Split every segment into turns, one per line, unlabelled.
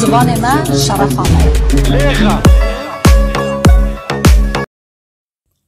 زبان من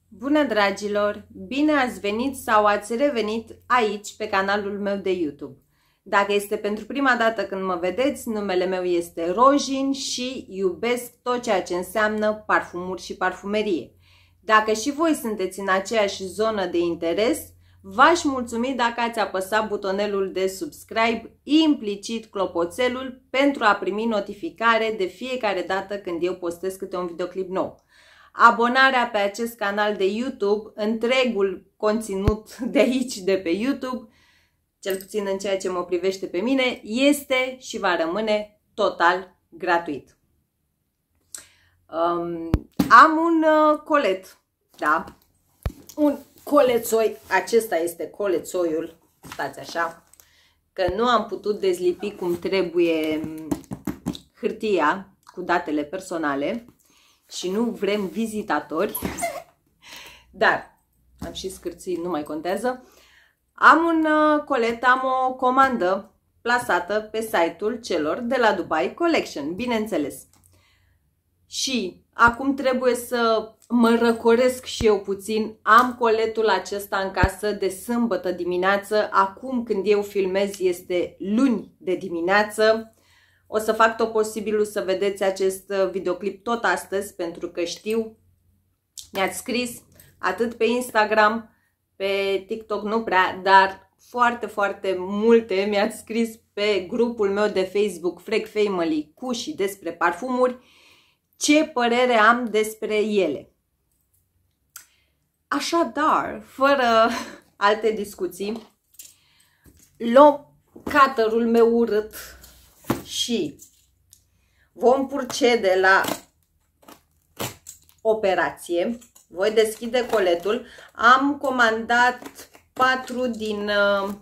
Bună dragilor! Bine ați venit sau ați revenit aici pe canalul meu de YouTube. Dacă este pentru prima dată când mă vedeți, numele meu este Rojin și iubesc tot ceea ce înseamnă parfumuri și parfumerie. Dacă și voi sunteți în aceeași zonă de interes, V-aș mulțumi dacă ați apăsat butonelul de subscribe, implicit clopoțelul, pentru a primi notificare de fiecare dată când eu postez câte un videoclip nou. Abonarea pe acest canal de YouTube, întregul conținut de aici, de pe YouTube, cel puțin în ceea ce mă privește pe mine, este și va rămâne total gratuit. Um, am un uh, colet, da, un colețoi. Acesta este colețoiul. Stați așa. Că nu am putut dezlipi cum trebuie hârtia cu datele personale și nu vrem vizitatori. Dar am și scârții, nu mai contează. Am un uh, colet, am o comandă plasată pe site-ul celor de la Dubai Collection, bineînțeles. Și acum trebuie să mă răcoresc și eu puțin, am coletul acesta în casă de sâmbătă dimineață, acum când eu filmez este luni de dimineață. O să fac tot posibilul să vedeți acest uh, videoclip tot astăzi, pentru că știu, mi-ați scris atât pe Instagram, pe TikTok nu prea, dar foarte, foarte multe mi-ați scris pe grupul meu de Facebook Freak Family cu și despre parfumuri, ce părere am despre ele. Așadar, fără alte discuții, luăm cutterul meu urât și vom procede la operație. Voi deschide coletul. Am comandat patru din uh,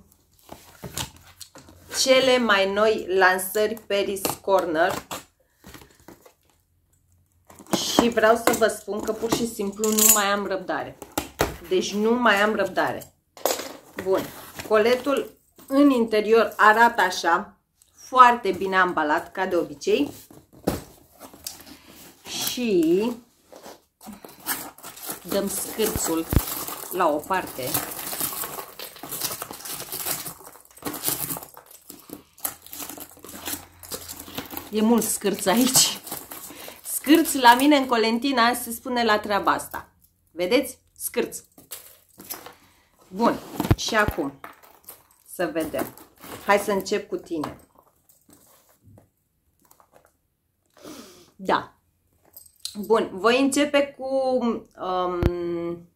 cele mai noi lansări Paris Corner și vreau să vă spun că pur și simplu nu mai am răbdare. Deci nu mai am răbdare. Bun. Coletul în interior arată așa. Foarte bine ambalat, ca de obicei. Și dăm scârțul la o parte. E mult scârț aici. Scârț la mine în Colentina se spune la treaba asta. Vedeți? Scârți. Bun, și acum să vedem. Hai să încep cu tine. Da. Bun, voi începe cu um,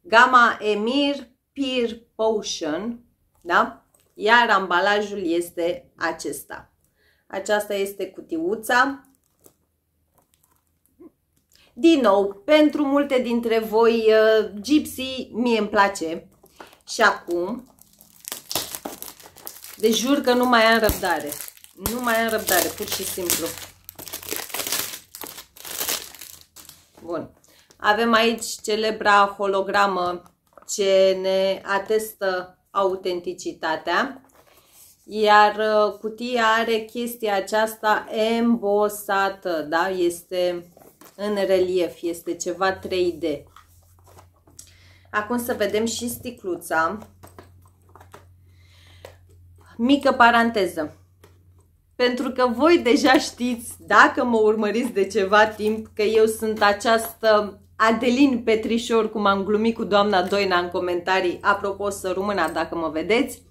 gama Emir Peer Potion, da? Iar ambalajul este acesta. Aceasta este cutiuța din nou, pentru multe dintre voi, uh, Gypsy mie îmi place. Și acum, de jur că nu mai am răbdare. Nu mai am răbdare, pur și simplu. Bun. Avem aici celebra hologramă ce ne atestă autenticitatea. Iar uh, cutia are chestia aceasta embosată, da? Este în relief, este ceva 3D. Acum să vedem și sticluța. Mică paranteză. Pentru că voi deja știți, dacă mă urmăriți de ceva timp, că eu sunt această Adelin Petrișor, cum am glumit cu doamna Doina în comentarii, apropo să rumâna dacă mă vedeți.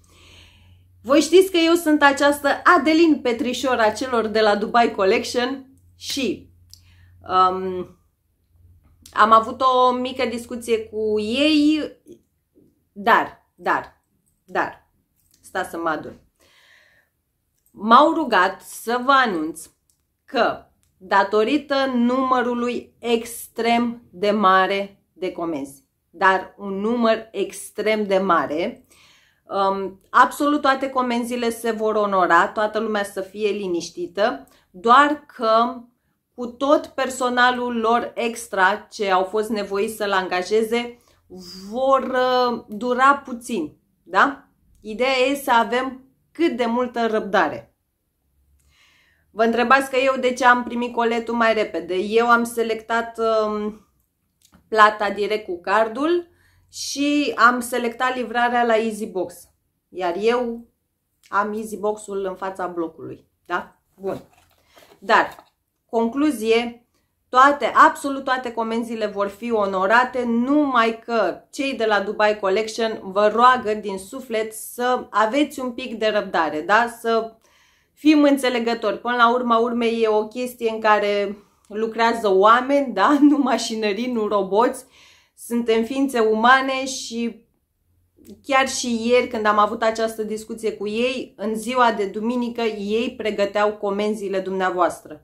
Voi știți că eu sunt această Adelin Petrișor a celor de la Dubai Collection și Um, am avut o mică discuție cu ei, dar, dar, dar, sta să mă adun. M-au rugat să vă anunț că datorită numărului extrem de mare de comenzi, dar un număr extrem de mare, um, absolut toate comenzile se vor onora, toată lumea să fie liniștită, doar că cu tot personalul lor extra ce au fost nevoiți să-l angajeze vor uh, dura puțin, da? Ideea e să avem cât de multă răbdare. Vă întrebați că eu de ce am primit coletul mai repede. Eu am selectat um, plata direct cu cardul și am selectat livrarea la EasyBox. Iar eu am EasyBox-ul în fața blocului. Da? Bun. Dar Concluzie, toate, absolut toate comenzile vor fi onorate, numai că cei de la Dubai Collection vă roagă din suflet să aveți un pic de răbdare, da? să fim înțelegători. Până la urma urmei e o chestie în care lucrează oameni, da? nu mașinării, nu roboți, suntem ființe umane și chiar și ieri când am avut această discuție cu ei, în ziua de duminică ei pregăteau comenzile dumneavoastră.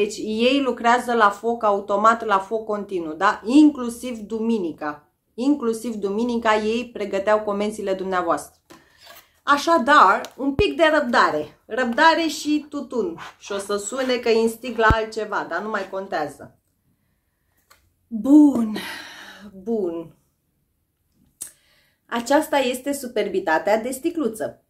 Deci ei lucrează la foc automat, la foc continuu, da? Inclusiv duminica. Inclusiv duminica ei pregăteau comenzile dumneavoastră. Așadar, un pic de răbdare. Răbdare și tutun. Și o să sune că instig la altceva, dar nu mai contează. Bun, bun. Aceasta este superbitatea de sticluță.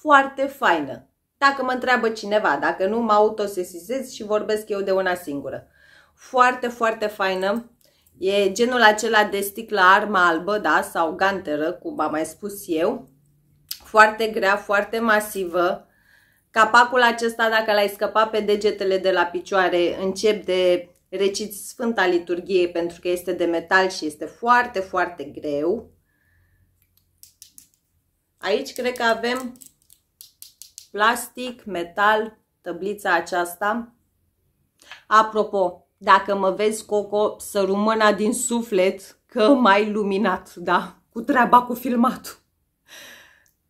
Foarte faină. Dacă mă întreabă cineva, dacă nu, mă autosesizez și vorbesc eu de una singură. Foarte, foarte faină. E genul acela de sticlă arma albă, da, sau ganteră, cum am mai spus eu. Foarte grea, foarte masivă. Capacul acesta, dacă l-ai scăpat pe degetele de la picioare, încep de recit Sfânta Liturghie pentru că este de metal și este foarte, foarte greu. Aici cred că avem plastic, metal, tăblița aceasta. Apropo, dacă mă vezi, Coco, să rumâna din suflet că mai luminat, da? Cu treaba cu filmatul.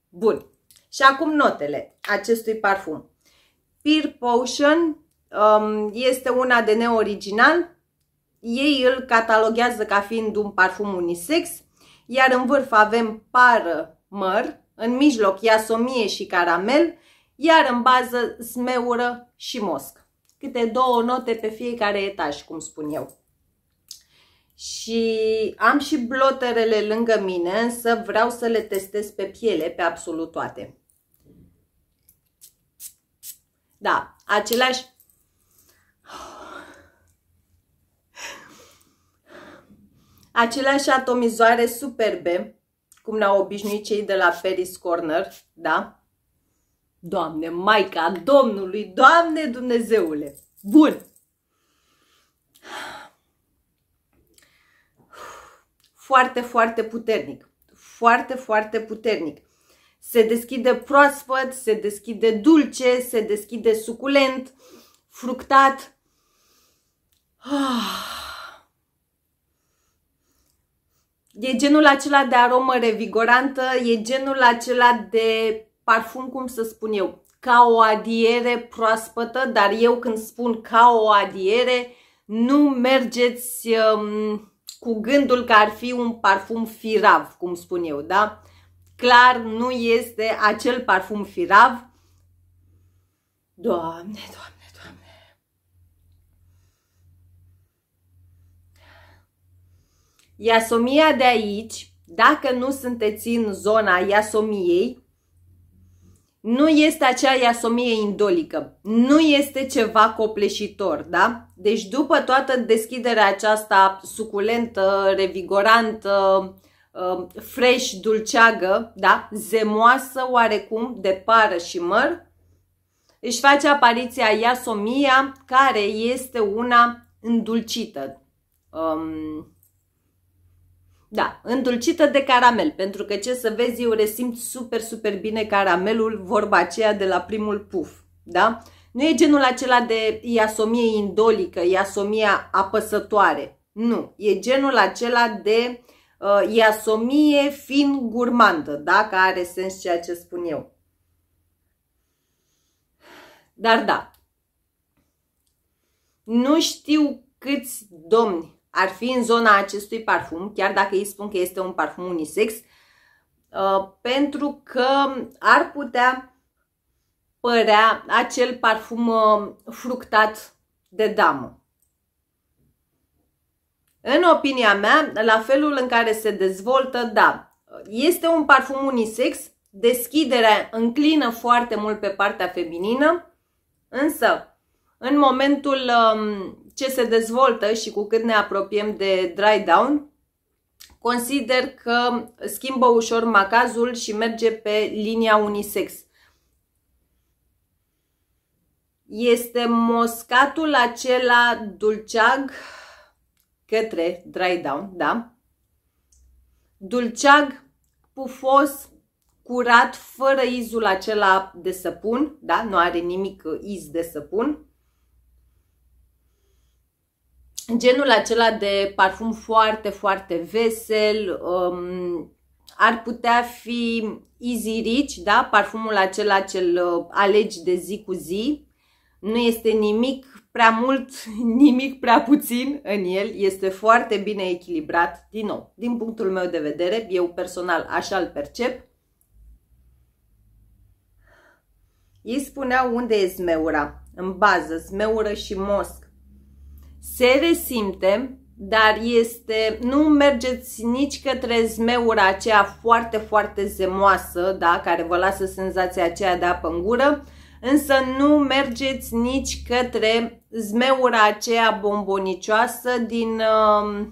Bun. Și acum notele acestui parfum. Peer Potion um, este una de neoriginal. Ei îl cataloguează ca fiind un parfum unisex, iar în vârf avem pară măr, în mijloc iasomie și caramel, iar în bază smeură și mosc. Câte două note pe fiecare etaj, cum spun eu. Și am și bloterele lângă mine, însă vreau să le testez pe piele, pe absolut toate. Da, același... Aceleași atomizoare superbe, cum ne-au obișnuit cei de la Ferris Corner, da? Doamne, Maica Domnului, Doamne Dumnezeule! Bun! Foarte, foarte puternic. Foarte, foarte puternic. Se deschide proaspăt, se deschide dulce, se deschide suculent, fructat. Ah! E genul acela de aromă revigorantă, e genul acela de parfum, cum să spun eu, ca o adiere proaspătă, dar eu când spun ca o adiere, nu mergeți um, cu gândul că ar fi un parfum firav, cum spun eu, da? Clar nu este acel parfum firav. Doamne, doamne! doamne. Iasomia de aici, dacă nu sunteți în zona Iasomiei, nu este acea iasomie indolică, nu este ceva copleșitor, da? Deci după toată deschiderea aceasta suculentă, revigorantă, um, fresh, dulceagă, da? Zemoasă oarecum de pară și măr, își face apariția iasomia, care este una îndulcită. Um, da, îndulcită de caramel, pentru că ce să vezi, eu resimt super, super bine caramelul, vorba aceea de la primul puf, da? Nu e genul acela de iasomie indolică, iasomia apăsătoare, nu, e genul acela de uh, iasomie fin gurmandă, da, are sens ceea ce spun eu. Dar da, nu știu câți domni ar fi în zona acestui parfum, chiar dacă ei spun că este un parfum unisex, uh, pentru că ar putea părea acel parfum uh, fructat de damă. În opinia mea, la felul în care se dezvoltă, da, este un parfum unisex, deschiderea înclină foarte mult pe partea feminină, însă în momentul um, ce se dezvoltă și cu cât ne apropiem de dry down, consider că schimbă ușor macazul și merge pe linia unisex. Este moscatul acela dulceag către dry down, da? Dulceag, pufos, curat, fără izul acela de săpun, da? Nu are nimic iz de săpun genul acela de parfum foarte, foarte vesel, um, ar putea fi easy rich, da? parfumul acela cel uh, alegi de zi cu zi. Nu este nimic prea mult, nimic prea puțin în el, este foarte bine echilibrat, din nou, din punctul meu de vedere, eu personal așa îl percep. Ei spuneau unde e zmeura, în bază, zmeură și mos se resimte, dar este, nu mergeți nici către zmeura aceea foarte, foarte zemoasă, da, care vă lasă senzația aceea de apă în gură, însă nu mergeți nici către zmeura aceea bombonicioasă din uh,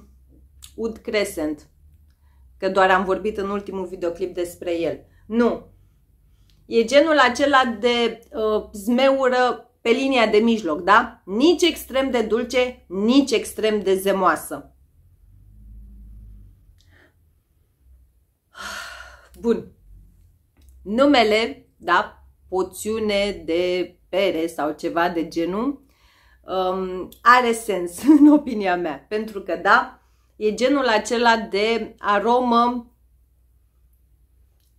Ud Crescent, că doar am vorbit în ultimul videoclip despre el. Nu, E genul acela de uh, zmeură pe linia de mijloc, da? Nici extrem de dulce, nici extrem de zemoasă. Bun. Numele, da, poțiune de pere sau ceva de genul, um, are sens în opinia mea, pentru că, da, e genul acela de aromă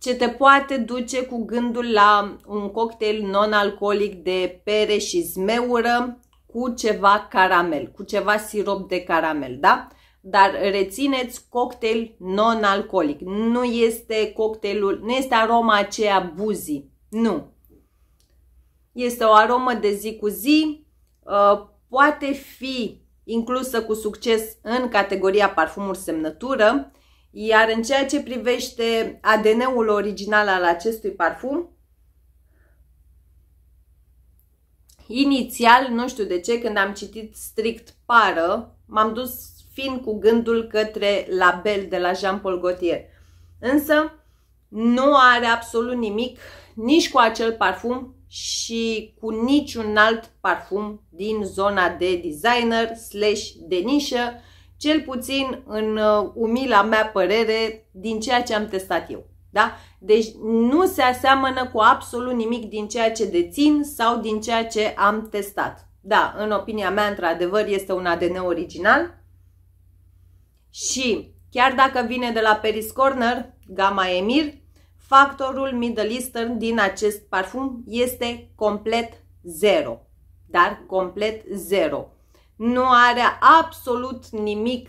ce te poate duce cu gândul la un cocktail non-alcoolic de pere și zmeură cu ceva caramel, cu ceva sirop de caramel, da? Dar rețineți cocktail non-alcoolic. Nu este cocktailul, nu este aroma aceea buzii. Nu. Este o aromă de zi cu zi, uh, poate fi inclusă cu succes în categoria parfumuri semnătură, iar în ceea ce privește ADN-ul original al acestui parfum, inițial, nu știu de ce, când am citit strict pară, m-am dus fiind cu gândul către label de la Jean-Paul Gaultier. Însă, nu are absolut nimic nici cu acel parfum și cu niciun alt parfum din zona de designer slash de nișă cel puțin în uh, umila mea părere, din ceea ce am testat eu. Da? Deci nu se aseamănă cu absolut nimic din ceea ce dețin sau din ceea ce am testat. Da, în opinia mea, într-adevăr, este un ADN original și chiar dacă vine de la Paris Corner, Gama Emir, factorul Middle Eastern din acest parfum este complet zero. Dar complet zero nu are absolut nimic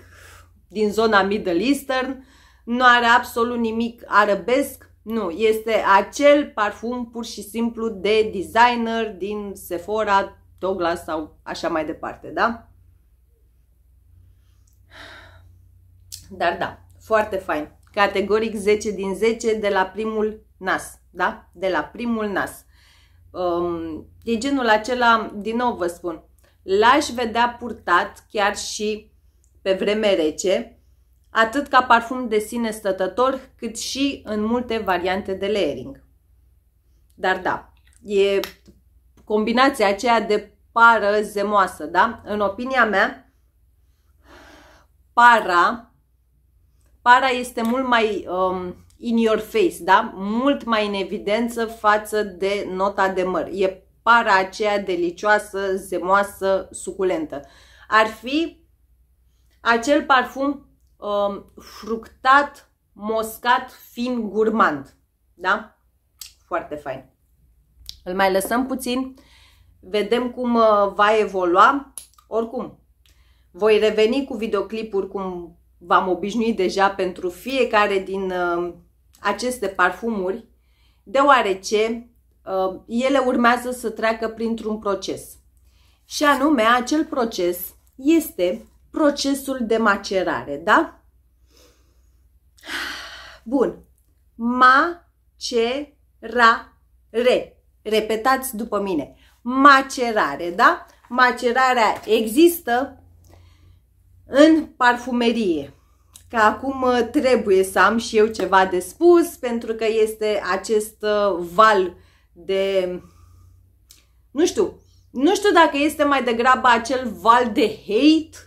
din zona Middle Eastern, nu are absolut nimic arabesc, nu, este acel parfum pur și simplu de designer din Sephora, Douglas sau așa mai departe, da? Dar da, foarte fain. Categoric 10 din 10 de la primul nas, da? De la primul nas. Um, e genul acela, din nou vă spun, l-aș vedea purtat chiar și pe vreme rece, atât ca parfum de sine stătător, cât și în multe variante de layering. Dar da, e combinația aceea de pară zemoasă, da? În opinia mea, para, para este mult mai um, in your face, da? Mult mai în evidență față de nota de măr. E para aceea delicioasă, zemoasă, suculentă. Ar fi acel parfum um, fructat, moscat, fin, gurmand. Da? Foarte fain. Îl mai lăsăm puțin, vedem cum uh, va evolua. Oricum, voi reveni cu videoclipuri cum v-am obișnuit deja pentru fiecare din uh, aceste parfumuri, deoarece Uh, ele urmează să treacă printr-un proces. Și anume, acel proces este procesul de macerare, da? Bun. Macerare. Repetați după mine. Macerare, da? Macerarea există în parfumerie. Că acum uh, trebuie să am și eu ceva de spus pentru că este acest uh, val uh, de, nu știu, nu știu dacă este mai degrabă acel val de hate,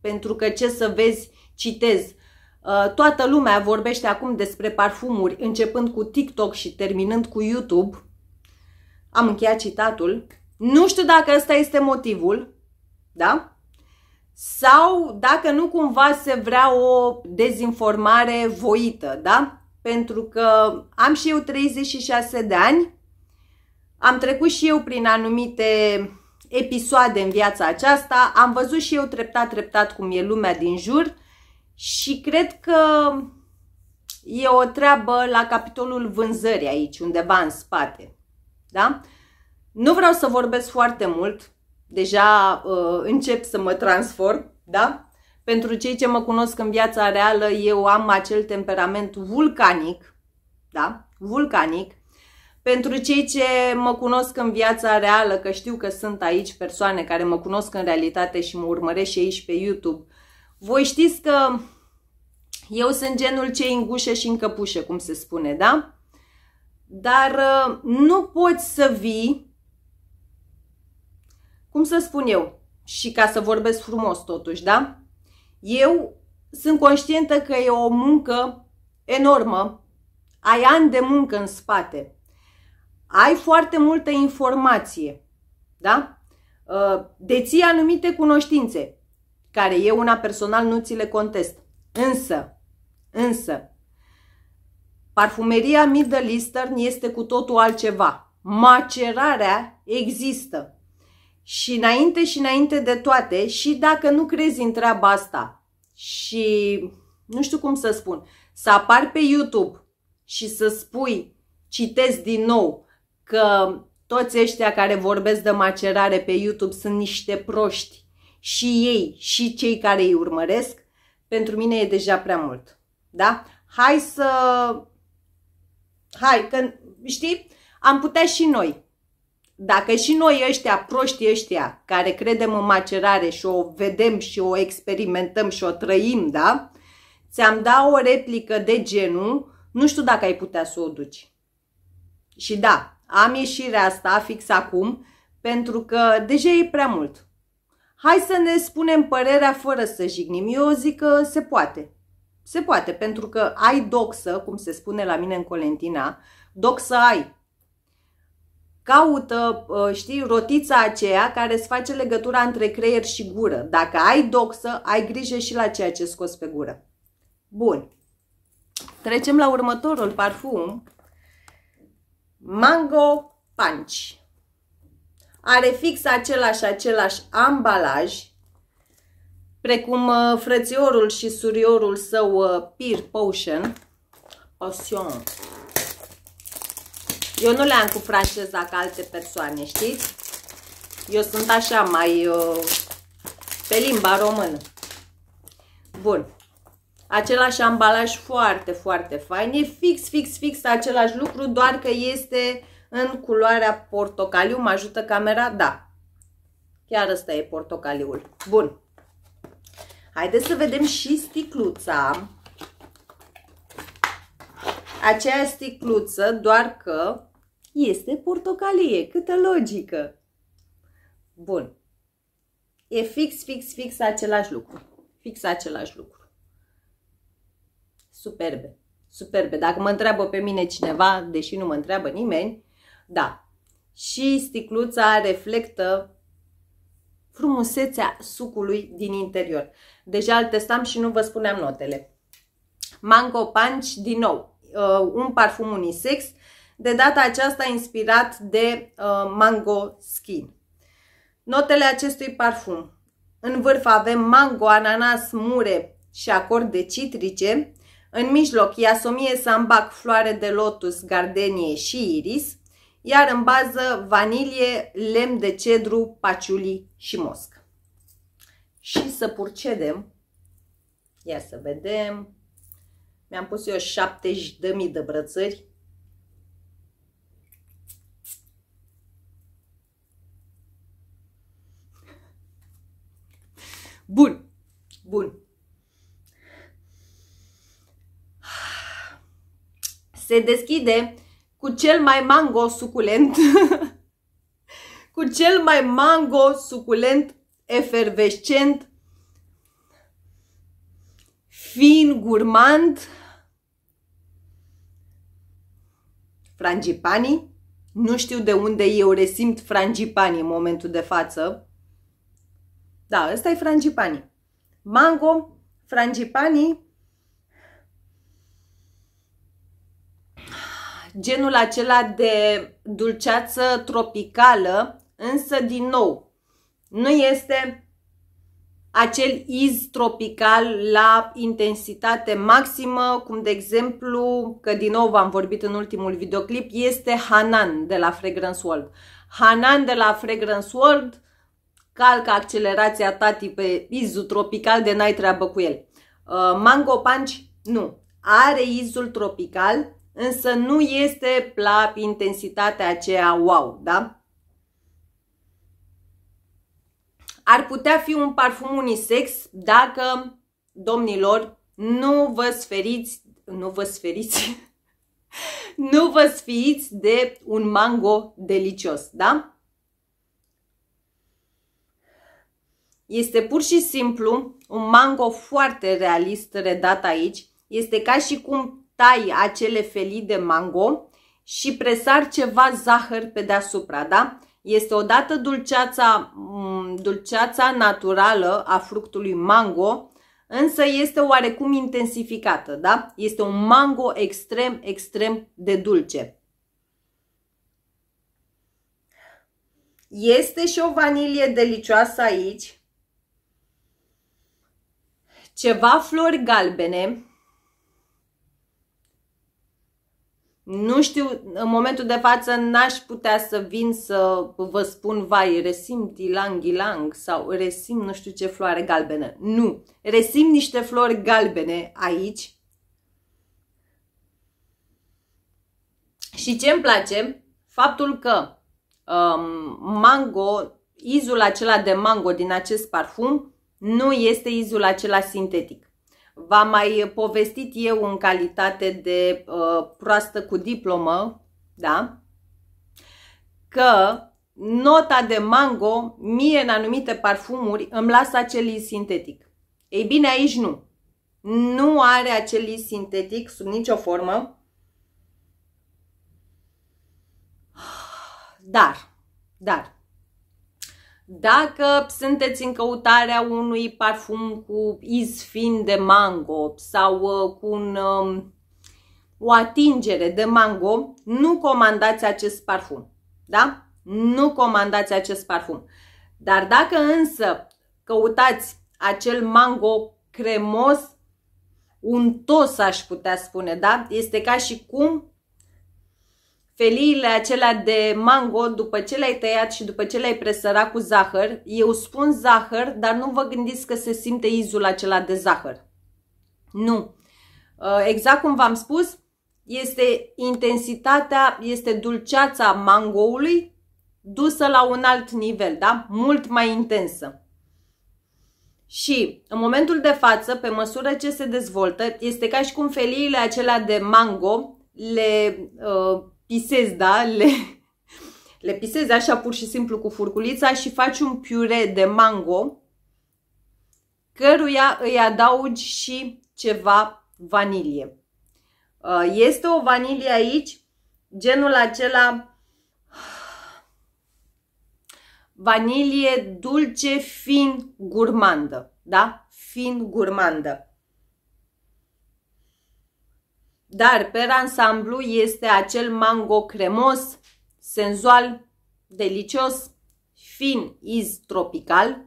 pentru că ce să vezi, citez, uh, toată lumea vorbește acum despre parfumuri, începând cu TikTok și terminând cu YouTube. Am încheiat citatul. Nu știu dacă ăsta este motivul, da? Sau dacă nu cumva se vrea o dezinformare voită, da? Pentru că am și eu 36 de ani am trecut și eu prin anumite episoade în viața aceasta, am văzut și eu treptat, treptat cum e lumea din jur și cred că e o treabă la capitolul vânzării aici, undeva în spate. Da? Nu vreau să vorbesc foarte mult, deja uh, încep să mă transform, da? Pentru cei ce mă cunosc în viața reală, eu am acel temperament vulcanic, da? Vulcanic, pentru cei ce mă cunosc în viața reală, că știu că sunt aici persoane care mă cunosc în realitate și mă urmăresc și aici pe YouTube, voi știți că eu sunt genul cei în și în cum se spune, da? Dar uh, nu poți să vii, cum să spun eu, și ca să vorbesc frumos totuși, da? Eu sunt conștientă că e o muncă enormă, ai ani de muncă în spate, ai foarte multă informație, da? Uh, deții anumite cunoștințe, care eu una personal nu ți le contest. Însă, însă, parfumeria Middle Eastern este cu totul altceva. Macerarea există. Și înainte și înainte de toate, și dacă nu crezi în treaba asta și nu știu cum să spun, să apar pe YouTube și să spui, citesc din nou, că toți ăștia care vorbesc de macerare pe YouTube sunt niște proști și ei și cei care îi urmăresc, pentru mine e deja prea mult. Da? Hai să... Hai, că știi, am putea și noi. Dacă și noi ăștia, proști ăștia, care credem în macerare și o vedem și o experimentăm și o trăim, da? Ți-am dat o replică de genul, nu știu dacă ai putea să o duci. Și da, am ieșirea asta fix acum pentru că deja e prea mult. Hai să ne spunem părerea fără să jignim. Eu zic că se poate. Se poate, pentru că ai doxă, cum se spune la mine în Colentina, doxă ai. Caută, ă, știi, rotița aceea care îți face legătura între creier și gură. Dacă ai doxă, ai grijă și la ceea ce scoți pe gură. Bun. Trecem la următorul parfum Mango Punch. Are fix același, același ambalaj, precum uh, frățiorul și suriorul său uh, Peer Potion. Potion. Eu nu le-am cu franceza ca alte persoane, știți? Eu sunt așa mai uh, pe limba română. Bun același ambalaj foarte, foarte fain. E fix, fix, fix același lucru, doar că este în culoarea portocaliu. Mă ajută camera? Da. Chiar ăsta e portocaliul. Bun. Haideți să vedem și sticluța. Aceea sticluță, doar că este portocalie. Câtă logică! Bun. E fix, fix, fix același lucru. Fix același lucru superbe. Superbe. Dacă mă întreabă pe mine cineva, deși nu mă întreabă nimeni, da. Și sticluța reflectă frumusețea sucului din interior. Deja îl testam și nu vă spuneam notele. Mango Punch, din nou, uh, un parfum unisex, de data aceasta inspirat de uh, Mango Skin. Notele acestui parfum. În vârf avem mango, ananas, mure și acord de citrice, în mijloc, iasomie, sambac, floare de lotus, gardenie și iris, iar în bază vanilie, lemn de cedru, paciuli și mosc. Și să purcedem, ia să vedem, mi-am pus eu 70 de mii de brățări. Bun, se deschide cu cel mai mango suculent, cu cel mai mango suculent, efervescent, fin, gurmand, frangipanii. Nu știu de unde eu resimt frangipanii în momentul de față. Da, ăsta e frangipanii. Mango, frangipanii, genul acela de dulceață tropicală, însă din nou, nu este acel iz tropical la intensitate maximă, cum de exemplu, că din nou v-am vorbit în ultimul videoclip, este Hanan de la Fragrance World. Hanan de la Fragrance World calcă accelerația tati pe izul tropical de n-ai treabă cu el. Uh, Mango Punch nu, are izul tropical, însă nu este la intensitatea aceea wow, da? Ar putea fi un parfum unisex dacă, domnilor, nu vă sferiți, nu vă sferiți, nu vă sfiiți de un mango delicios, da? Este pur și simplu un mango foarte realist redat aici. Este ca și cum tai acele felii de mango și presar ceva zahăr pe deasupra, da? Este odată dulceața, mm, dulceața naturală a fructului mango, însă este oarecum intensificată, da? Este un mango extrem, extrem de dulce. Este și o vanilie delicioasă aici, ceva flori galbene, Nu știu, în momentul de față n-aș putea să vin să vă spun, vai, resimt ilang ilang sau resim nu știu ce floare galbenă. Nu, resim niște flori galbene aici. Și ce îmi place? Faptul că um, mango, izul acela de mango din acest parfum nu este izul acela sintetic. V-am mai povestit eu în calitate de uh, proastă cu diplomă, da? Că nota de mango, mie în anumite parfumuri, îmi lasă acel sintetic. Ei bine, aici nu. Nu are acel sintetic sub nicio formă. Ah, dar, dar, dacă sunteți în căutarea unui parfum cu izfin de mango sau uh, cu un, um, o atingere de mango, nu comandați acest parfum. Da? Nu comandați acest parfum. Dar dacă însă căutați acel mango cremos, untos aș putea spune, da? Este ca și cum feliile acelea de mango, după ce le-ai tăiat și după ce le-ai presărat cu zahăr, eu spun zahăr, dar nu vă gândiți că se simte izul acela de zahăr. Nu. Uh, exact cum v-am spus, este intensitatea, este dulceața mangoului dusă la un alt nivel, da? Mult mai intensă. Și în momentul de față, pe măsură ce se dezvoltă, este ca și cum feliile acelea de mango le uh, pisezi, da? Le, le pisezi așa pur și simplu cu furculița și faci un piure de mango căruia îi adaugi și ceva vanilie. Uh, este o vanilie aici, genul acela vanilie dulce fin gurmandă, da? Fin gurmandă. Dar, pe ansamblu, este acel mango cremos, senzual, delicios, fin, iz tropical.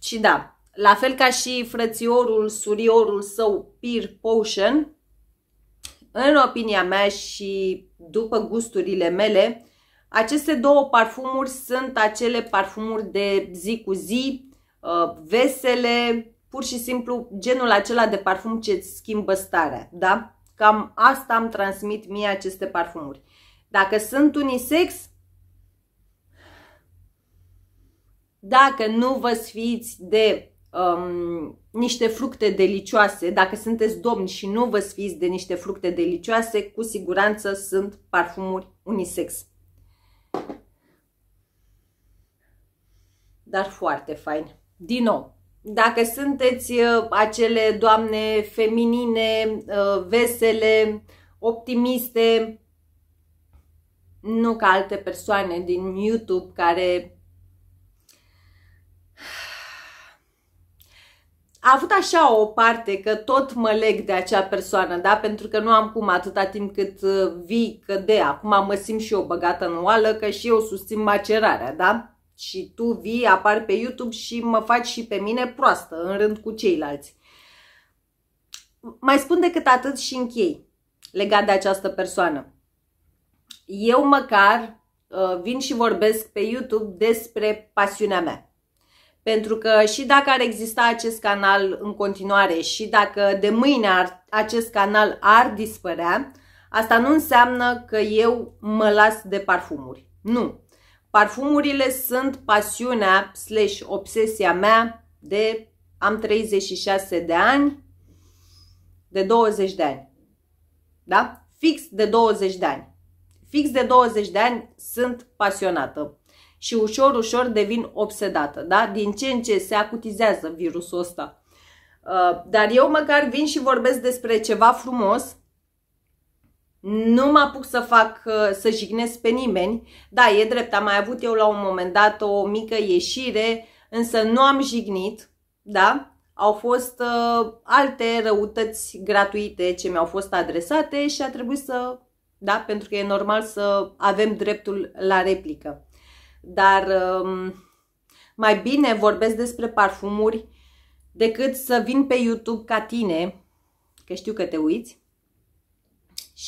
Și da, la fel ca și frățiorul, suriorul său, Peer Potion, în opinia mea și după gusturile mele, aceste două parfumuri sunt acele parfumuri de zi cu zi, uh, vesele, pur și simplu genul acela de parfum ce îți schimbă starea, da? Cam asta îmi transmit mie aceste parfumuri. Dacă sunt unisex, dacă nu vă sfiți de um, niște fructe delicioase, dacă sunteți domni și nu vă sfiți de niște fructe delicioase, cu siguranță sunt parfumuri unisex. Dar foarte fain. Din nou, dacă sunteți uh, acele doamne feminine, uh, vesele, optimiste, nu ca alte persoane din YouTube care a avut așa o parte că tot mă leg de acea persoană, da? Pentru că nu am cum atâta timp cât uh, vii că de Acum mă simt și eu băgată în oală că și eu susțin macerarea, da? și tu vii, apar pe YouTube și mă faci și pe mine proastă, în rând cu ceilalți. Mai spun decât atât și închei legat de această persoană. Eu măcar uh, vin și vorbesc pe YouTube despre pasiunea mea. Pentru că și dacă ar exista acest canal în continuare și dacă de mâine ar, acest canal ar dispărea, asta nu înseamnă că eu mă las de parfumuri. Nu, Parfumurile sunt pasiunea slash obsesia mea de am 36 de ani, de 20 de ani. Da? Fix de 20 de ani. Fix de 20 de ani sunt pasionată și ușor, ușor devin obsedată. Da? Din ce în ce se acutizează virusul ăsta. Uh, dar eu măcar vin și vorbesc despre ceva frumos, nu mă apuc să fac, uh, să jignesc pe nimeni. Da, e drept, am mai avut eu la un moment dat o mică ieșire, însă nu am jignit, da? Au fost uh, alte răutăți gratuite ce mi-au fost adresate și a trebuit să, da, pentru că e normal să avem dreptul la replică. Dar uh, mai bine vorbesc despre parfumuri decât să vin pe YouTube ca tine, că știu că te uiți,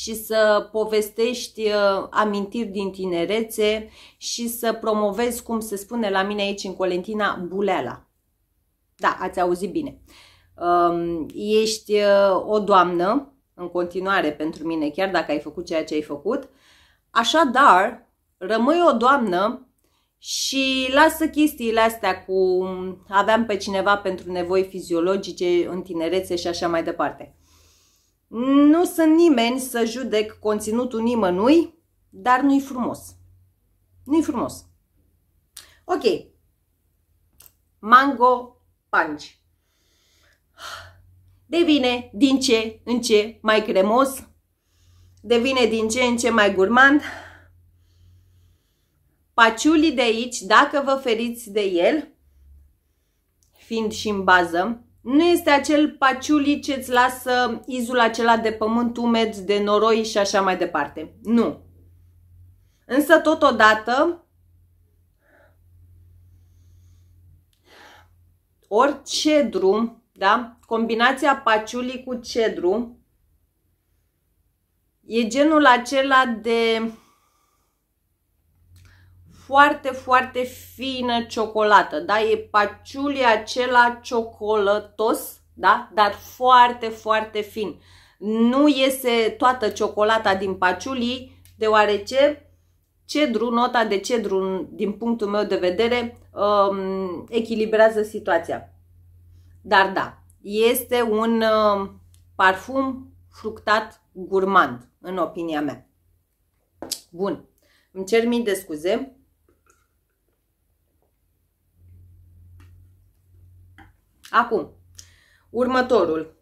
și să povestești uh, amintiri din tinerețe și să promovezi, cum se spune la mine aici în Colentina, buleala. Da, ați auzit bine. Um, ești uh, o doamnă, în continuare pentru mine, chiar dacă ai făcut ceea ce ai făcut. Așadar, rămâi o doamnă și lasă chestiile astea cu aveam pe cineva pentru nevoi fiziologice în tinerețe și așa mai departe. Nu sunt nimeni să judec conținutul nimănui, dar nu-i frumos. Nu-i frumos. Ok. Mango punch. Devine din ce în ce mai cremos, devine din ce în ce mai gurmand. Paciulii de aici, dacă vă feriți de el, fiind și în bază, nu este acel paciuli ce îți lasă izul acela de pământ umed, de noroi și așa mai departe. Nu. Însă totodată, ori cedru, da? combinația paciulii cu cedru, e genul acela de foarte, foarte fină ciocolată, da? E paciulia acela ciocolătos, da? Dar foarte, foarte fin. Nu iese toată ciocolata din paciulii, deoarece cedru, nota de cedru, din punctul meu de vedere, um, echilibrează situația. Dar da, este un um, parfum fructat gurmand, în opinia mea. Bun, îmi cer mii de scuze Acum, următorul.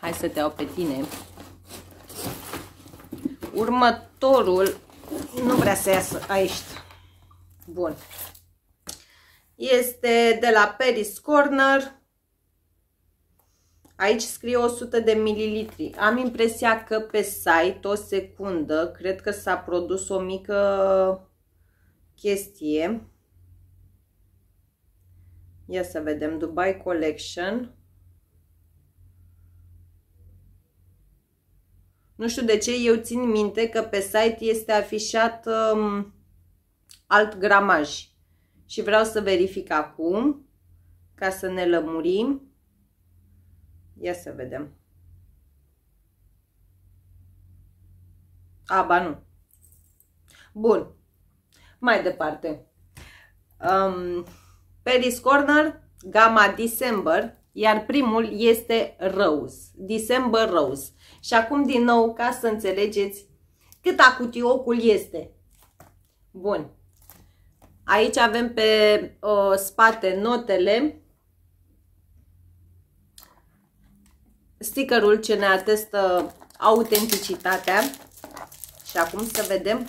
Hai să te iau pe tine. Următorul nu vrea să iasă aici. Bun. Este de la Paris Corner. Aici scrie 100 de mililitri. Am impresia că pe site, o secundă, cred că s-a produs o mică chestie. Ia să vedem, Dubai Collection. Nu știu de ce, eu țin minte că pe site este afișat um, alt gramaj. Și vreau să verific acum, ca să ne lămurim. Ia să vedem. A, ba nu. Bun. Mai departe. Um, Paris Corner, gama December, iar primul este Rose, December Rose. Și acum din nou, ca să înțelegeți cât acutiocul este. Bun. Aici avem pe uh, spate notele. Stickerul ce ne atestă autenticitatea. Și acum să vedem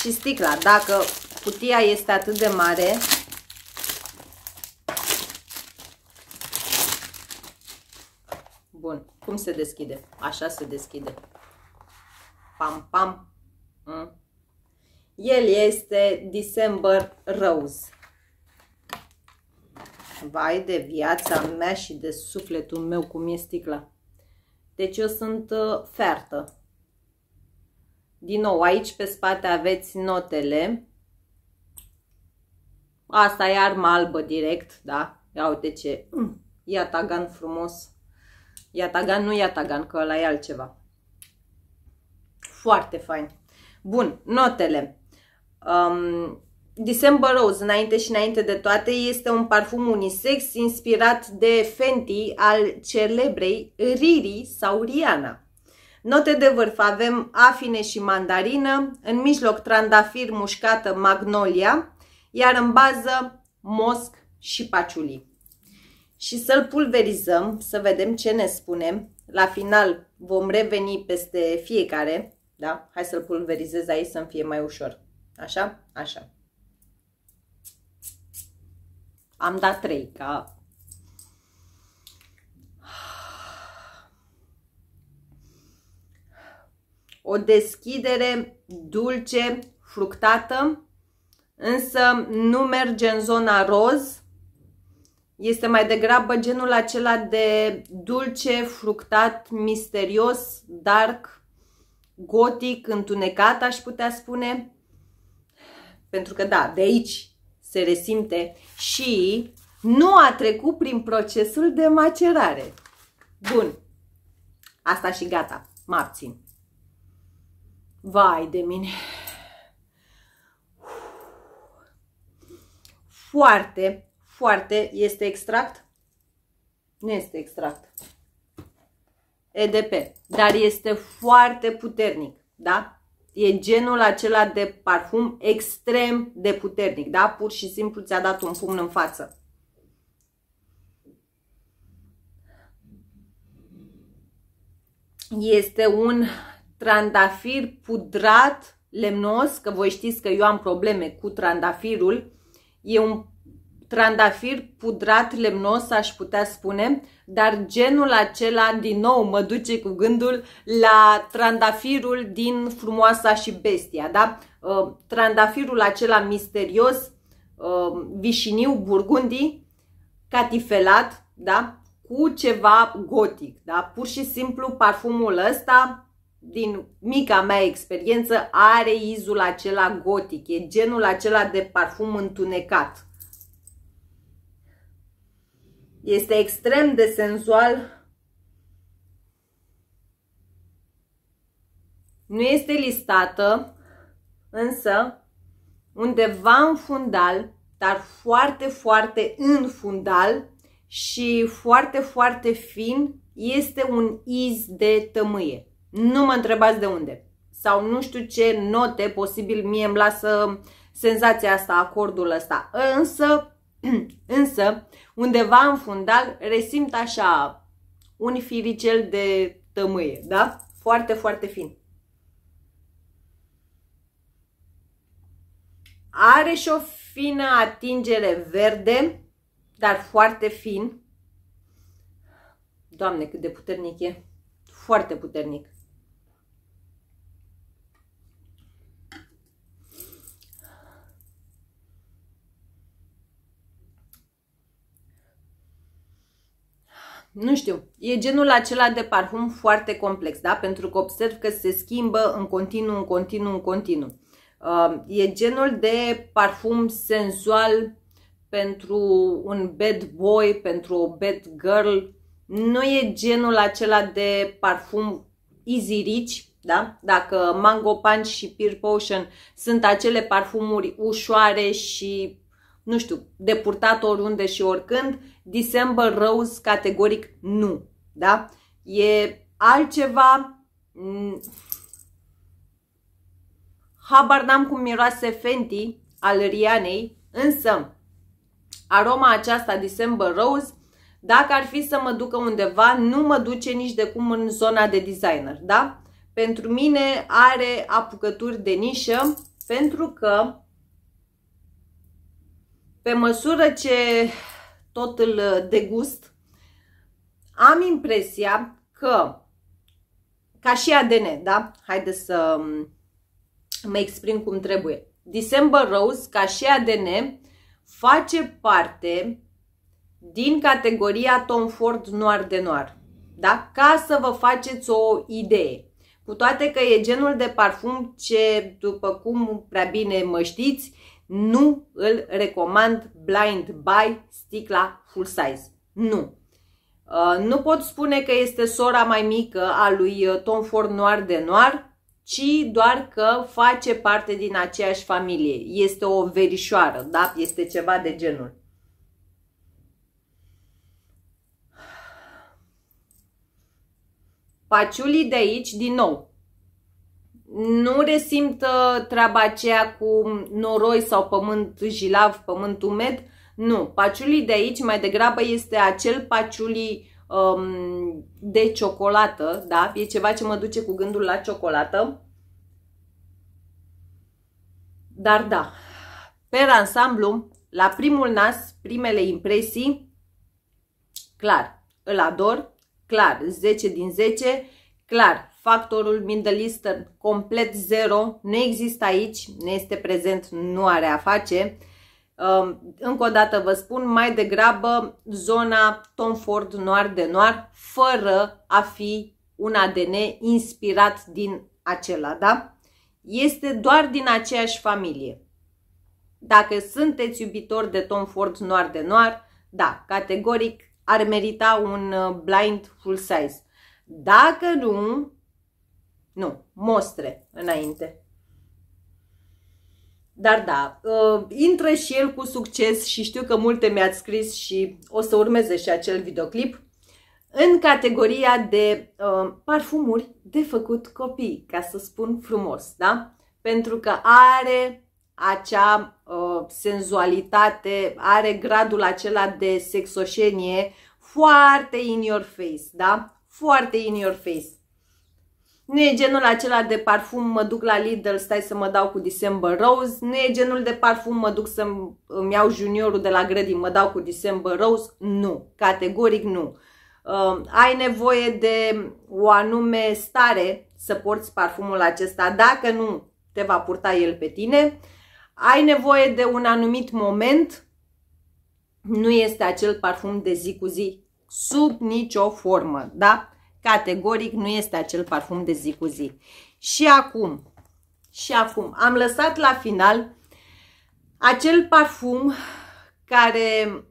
și sticla. Dacă cutia este atât de mare, Cum se deschide? Așa se deschide. Pam, pam. Mm. El este December Rose. Vai de viața mea și de sufletul meu cum e sticla. Deci eu sunt uh, fertă. Din nou, aici pe spate aveți notele. Asta e armă albă direct, da? Ia uite ce. Mm, ia tagan frumos. Iatagan nu Iatagan, că ăla e altceva. Foarte fain. Bun, notele. Um, December Rose, înainte și înainte de toate, este un parfum unisex inspirat de Fenty al celebrei Riri sau Rihanna. Note de vârf avem afine și mandarină, în mijloc trandafir mușcată magnolia, iar în bază mosc și paciulii și să-l pulverizăm, să vedem ce ne spune. La final vom reveni peste fiecare, da? Hai să-l pulverizez aici să-mi fie mai ușor. Așa? Așa. Am dat 3, ca... O deschidere dulce, fructată, însă nu merge în zona roz, este mai degrabă genul acela de dulce, fructat, misterios, dark, gotic, întunecat, aș putea spune. Pentru că, da, de aici se resimte și nu a trecut prin procesul de macerare. Bun. Asta și gata. Mă abțin. Vai de mine! Foarte foarte, este extract? Nu este extract. EDP. Dar este foarte puternic, da? E genul acela de parfum extrem de puternic, da? Pur și simplu ți-a dat un pumn în față. Este un trandafir pudrat lemnos, că voi știți că eu am probleme cu trandafirul. E un trandafir pudrat lemnos, aș putea spune, dar genul acela din nou mă duce cu gândul la trandafirul din Frumoasa și Bestia, da? Uh, trandafirul acela misterios, uh, vișiniu, burgundii, catifelat, da? Cu ceva gotic, da? Pur și simplu parfumul ăsta din mica mea experiență, are izul acela gotic, e genul acela de parfum întunecat, este extrem de senzual. Nu este listată, însă undeva în fundal, dar foarte, foarte în fundal și foarte, foarte fin, este un iz de tămâie. Nu mă întrebați de unde. Sau nu știu ce note, posibil mie îmi lasă senzația asta, acordul ăsta. Însă Însă, undeva în fundal, resimt așa un firicel de tămâie, da? Foarte, foarte fin. Are și o fină atingere verde, dar foarte fin. Doamne, cât de puternic e! Foarte puternic. nu știu, e genul acela de parfum foarte complex, da? Pentru că observ că se schimbă în continuu, în continuu, în continuu. Uh, e genul de parfum senzual pentru un bad boy, pentru o bad girl. Nu e genul acela de parfum easy rich, da? Dacă Mango Punch și Pure Potion sunt acele parfumuri ușoare și nu știu, depurtat oriunde și oricând, December Rose categoric nu, da? E altceva, mm, habar n-am cum miroase Fenty al Rianei, însă aroma aceasta December Rose dacă ar fi să mă ducă undeva, nu mă duce nici de cum în zona de designer, da? Pentru mine are apucături de nișă, pentru că pe măsură ce tot îl uh, degust, am impresia că, ca și ADN, da? Haide să um, mă exprim cum trebuie. December Rose, ca și ADN, face parte din categoria Tom Ford Noir de Noir. Da? Ca să vă faceți o idee. Cu toate că e genul de parfum ce, după cum prea bine mă știți, nu îl recomand blind buy sticla full size. Nu. Uh, nu pot spune că este sora mai mică a lui uh, Tom Ford Noir de Noir, ci doar că face parte din aceeași familie. Este o verișoară, da? Este ceva de genul. Paciulii de aici, din nou, nu resimt uh, treaba aceea cu noroi sau pământ jilav, pământ umed. Nu, paciulii de aici mai degrabă este acel paciulii um, de ciocolată, da? E ceva ce mă duce cu gândul la ciocolată. Dar da, pe ansamblu, la primul nas, primele impresii, clar, îl ador, clar, 10 din 10, clar, factorul middle eastern complet zero, nu există aici, nu este prezent, nu are a face. Um, încă o dată vă spun, mai degrabă zona Tom Ford noir de noir, fără a fi un ADN inspirat din acela, da? Este doar din aceeași familie. Dacă sunteți iubitori de Tom Ford noir de noir, da, categoric ar merita un uh, blind full size. Dacă nu, nu, mostre înainte. Dar da, uh, intră și el cu succes și știu că multe mi-ați scris și o să urmeze și acel videoclip în categoria de uh, parfumuri de făcut copii, ca să spun frumos, da? Pentru că are acea uh, senzualitate, are gradul acela de sexoșenie foarte in your face, da? Foarte in your face. Nu e genul acela de parfum, mă duc la Lidl, stai să mă dau cu December Rose. Nu e genul de parfum, mă duc să îmi iau juniorul de la grădin, mă dau cu December Rose. Nu, categoric nu. Uh, ai nevoie de o anume stare să porți parfumul acesta, dacă nu te va purta el pe tine. Ai nevoie de un anumit moment, nu este acel parfum de zi cu zi, sub nicio formă, da? Categoric nu este acel parfum de zi cu zi. Și acum, și acum, am lăsat la final acel parfum care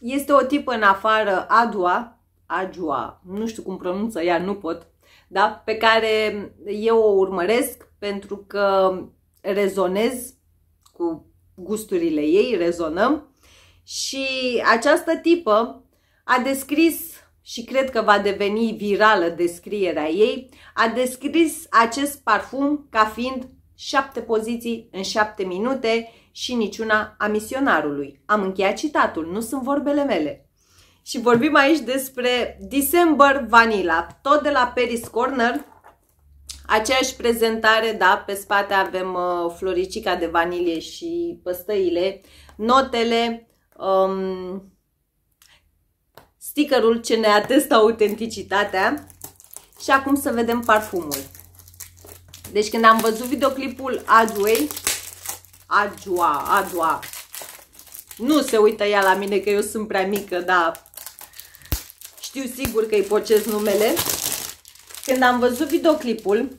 este o tipă în afară, Adua, Adua. nu știu cum pronunță ea, nu pot, da? pe care eu o urmăresc pentru că rezonez cu gusturile ei, rezonăm. Și această tipă a descris și cred că va deveni virală descrierea ei, a descris acest parfum ca fiind șapte poziții în șapte minute și niciuna a misionarului. Am încheiat citatul, nu sunt vorbele mele. Și vorbim aici despre December Vanilla, tot de la Paris Corner, aceeași prezentare, da, pe spate avem uh, floricica de vanilie și păstăile, notele, um, stickerul ce ne atestă autenticitatea. Și acum să vedem parfumul. Deci când am văzut videoclipul Adway, Adua, Adua, nu se uită ea la mine că eu sunt prea mică, dar știu sigur că îi pocez numele. Când am văzut videoclipul,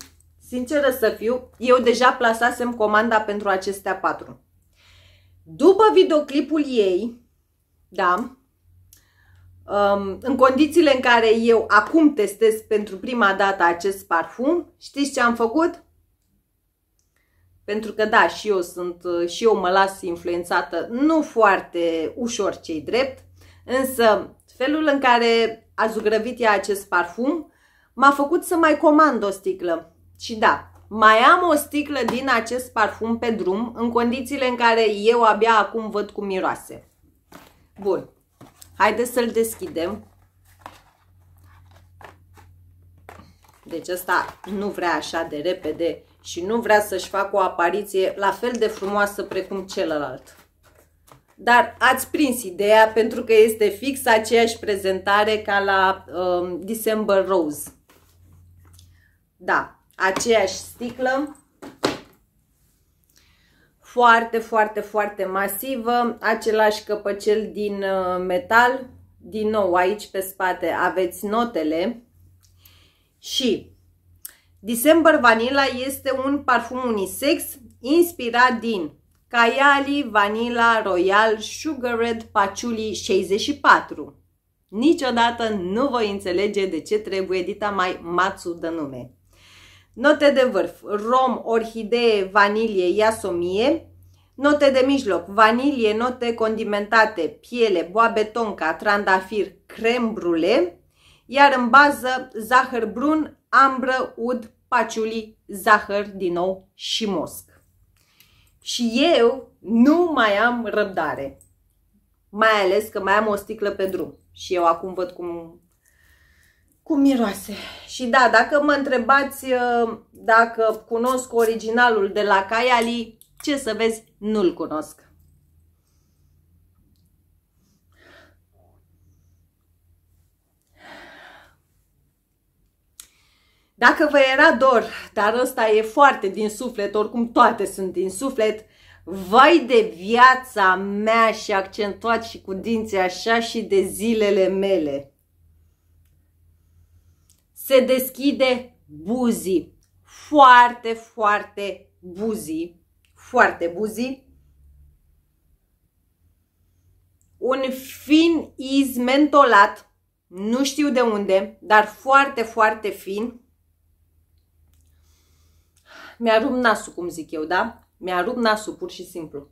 sinceră să fiu, eu deja plasasem comanda pentru acestea patru. După videoclipul ei, da, Um, în condițiile în care eu acum testez pentru prima dată acest parfum, știți ce am făcut? Pentru că da, și eu sunt, uh, și eu mă las influențată, nu foarte ușor cei drept, însă felul în care a zugrăvit ea acest parfum m-a făcut să mai comand o sticlă. Și da, mai am o sticlă din acest parfum pe drum, în condițiile în care eu abia acum văd cum miroase. Bun, Haideți să-l deschidem. Deci ăsta nu vrea așa de repede și nu vrea să-și facă o apariție la fel de frumoasă precum celălalt. Dar ați prins ideea pentru că este fix aceeași prezentare ca la um, December Rose. Da, aceeași sticlă, foarte, foarte, foarte masivă, același căpăcel din uh, metal. Din nou, aici pe spate aveți notele. Și December Vanilla este un parfum unisex inspirat din Caiali Vanilla Royal Sugar Red Patchouli 64. Niciodată nu voi înțelege de ce trebuie dita mai Matsu de nume. Note de vârf, rom, orhidee, vanilie, iasomie. Note de mijloc, vanilie, note condimentate, piele, boabe tonka, trandafir, crem brule. Iar în bază, zahăr brun, ambră, ud, paciuli, zahăr din nou și mosc. Și eu nu mai am răbdare. Mai ales că mai am o sticlă pe drum. Și eu acum văd cum cum miroase. Și da, dacă mă întrebați uh, dacă cunosc originalul de la Kayali, ce să vezi, nu-l cunosc. Dacă vă era dor, dar ăsta e foarte din suflet, oricum toate sunt din suflet, vai de viața mea și accentuat și cu dinții așa și de zilele mele se deschide buzi Foarte, foarte buzi Foarte buzi Un fin iz mentolat, nu știu de unde, dar foarte, foarte fin. Mi-a rupt nasul, cum zic eu, da? Mi-a rupt nasul, pur și simplu.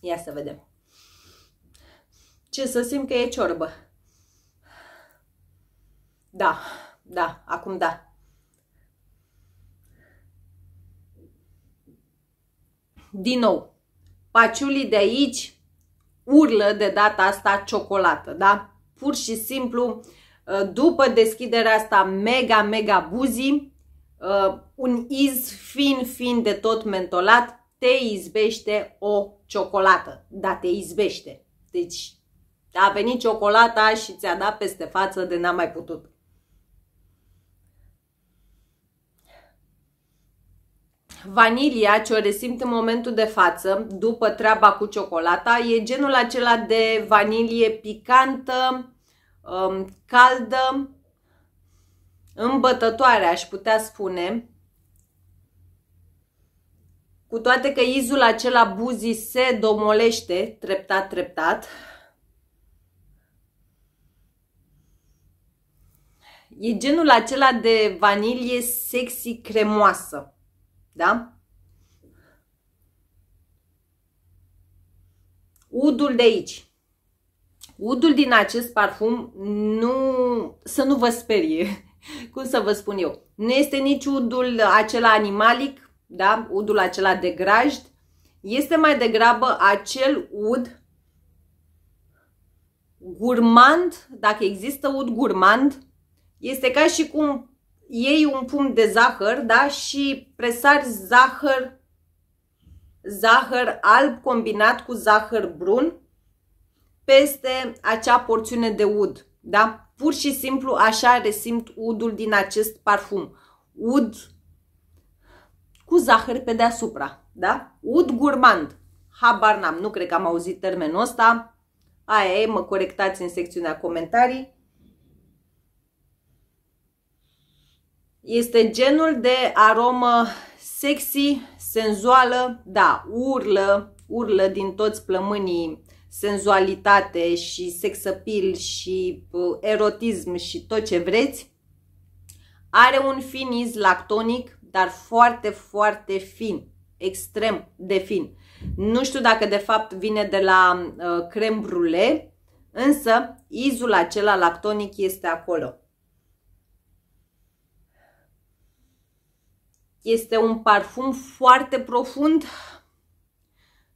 Ia să vedem ce să simt că e ciorbă. Da, da, acum da. Din nou, paciulii de aici urlă de data asta ciocolată, da? Pur și simplu, uh, după deschiderea asta mega, mega buzi, uh, un iz fin, fin de tot mentolat, te izbește o ciocolată, da, te izbește. Deci a venit ciocolata și ți-a dat peste față de n-am mai putut. Vanilia ce o resimt în momentul de față, după treaba cu ciocolata, e genul acela de vanilie picantă, um, caldă, îmbătătoare, aș putea spune. Cu toate că izul acela buzii se domolește treptat, treptat, e genul acela de vanilie sexy cremoasă. Da? Udul de aici. Udul din acest parfum nu, să nu vă sperie, cum să vă spun eu. Nu este nici udul acela animalic, da? udul acela de grajd. Este mai degrabă acel ud gurmand, dacă există ud gurmand, este ca și cum iei un punct de zahăr, da, și presari zahăr zahăr alb combinat cu zahăr brun peste acea porțiune de ud, da? Pur și simplu așa resimt udul din acest parfum. Ud cu zahăr pe deasupra, da? Ud gurmand. Habar n-am, nu cred că am auzit termenul ăsta. Aia e, mă corectați în secțiunea comentarii. Este genul de aromă sexy, senzuală, da, urlă, urlă din toți plămânii senzualitate și sex appeal și uh, erotism și tot ce vreți. Are un finiz lactonic, dar foarte, foarte fin, extrem de fin. Nu știu dacă de fapt vine de la uh, crem brulee, însă izul acela lactonic este acolo. Este un parfum foarte profund,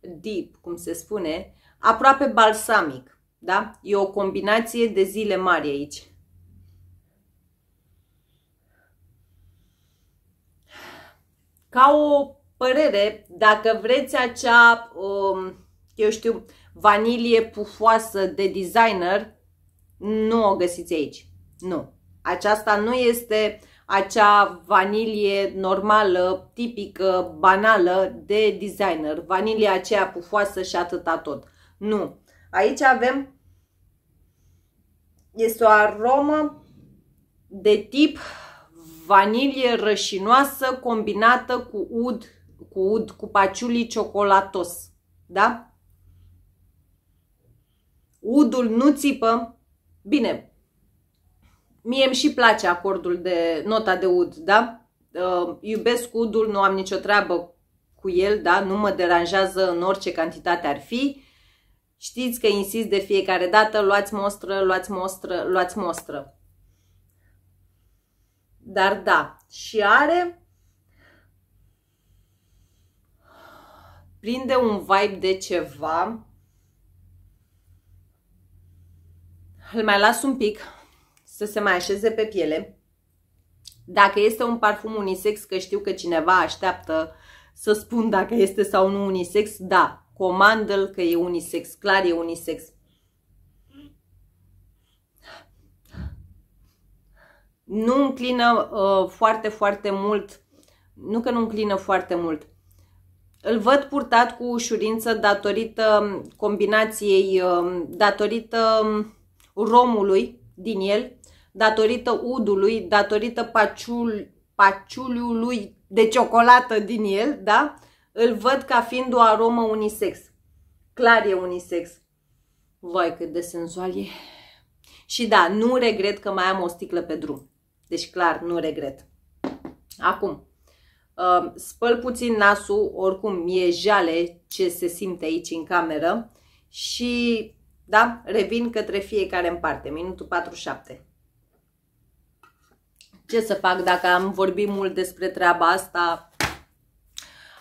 deep, cum se spune, aproape balsamic. Da? E o combinație de zile mari aici. Ca o părere, dacă vreți acea, um, eu știu, vanilie pufoasă de designer, nu o găsiți aici. Nu. Aceasta nu este acea vanilie normală, tipică, banală de designer. Vanilia aceea pufoasă și atâta tot. Nu. Aici avem este o aromă de tip vanilie rășinoasă combinată cu ud, cu ud, cu paciulii ciocolatos. Da? Udul nu țipă. Bine, mie îmi și place acordul de nota de ud, da? Uh, iubesc udul, nu am nicio treabă cu el, da? Nu mă deranjează în orice cantitate ar fi. Știți că insist de fiecare dată, luați mostră, luați mostră, luați mostră. Dar da, și are prinde un vibe de ceva. Îl mai las un pic să se mai așeze pe piele. Dacă este un parfum unisex, că știu că cineva așteaptă să spun dacă este sau nu unisex, da, comandă-l că e unisex, clar e unisex. Nu înclină uh, foarte, foarte mult, nu că nu înclină foarte mult, îl văd purtat cu ușurință datorită um, combinației, um, datorită um, romului din el, datorită udului, datorită paciul, paciuliului de ciocolată din el, da? Îl văd ca fiind o aromă unisex. Clar e unisex. Vai, cât de senzual e. Și da, nu regret că mai am o sticlă pe drum. Deci clar, nu regret. Acum, uh, spăl puțin nasul, oricum e jale ce se simte aici în cameră și da, revin către fiecare în parte, minutul 47 ce să fac dacă am vorbit mult despre treaba asta.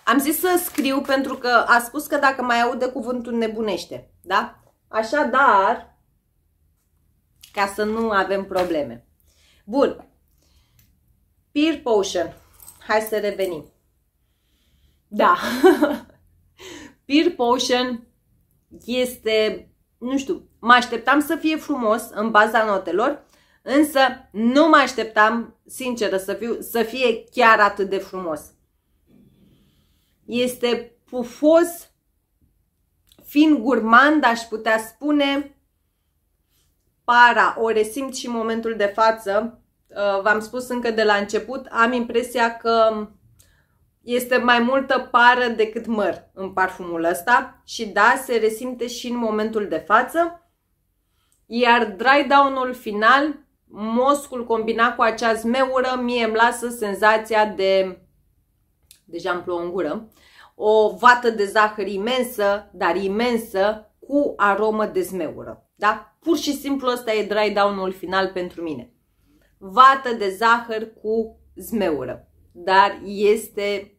Am zis să scriu pentru că a spus că dacă mai aude cuvântul nebunește, da? Așadar, ca să nu avem probleme. Bun. Peer potion. Hai să revenim. Da. Peer potion este, nu știu, mă așteptam să fie frumos în baza notelor, Însă nu mă așteptam, sinceră, să, fiu, să fie chiar atât de frumos. Este pufos, fin gurmand, aș putea spune, para, o resimt și în momentul de față. Uh, v-am spus încă de la început, am impresia că este mai multă pară decât măr în parfumul ăsta și da, se resimte și în momentul de față. Iar dry down-ul final moscul combinat cu acea zmeură mie îmi lasă senzația de, deja îmi plouă în gură, o vată de zahăr imensă, dar imensă, cu aromă de zmeură. Da? Pur și simplu ăsta e dry down-ul final pentru mine. Vată de zahăr cu zmeură. Dar este...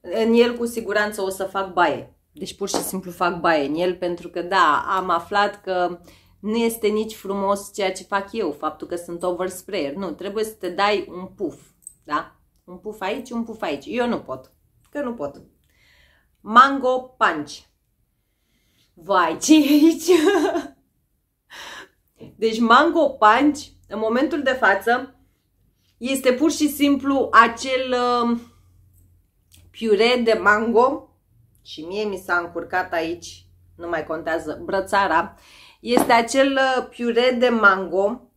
În el cu siguranță o să fac baie. Deci pur și simplu fac baie în el pentru că da, am aflat că uh, nu este nici frumos ceea ce fac eu, faptul că sunt oversprayer. Nu, trebuie să te dai un puf, da? Un puf aici, un puf aici. Eu nu pot, că nu pot. Mango punch. Vai, ce e aici? Deci mango punch, în momentul de față, este pur și simplu acel um, piure de mango și mie mi s-a încurcat aici, nu mai contează, brățara este acel uh, piure de mango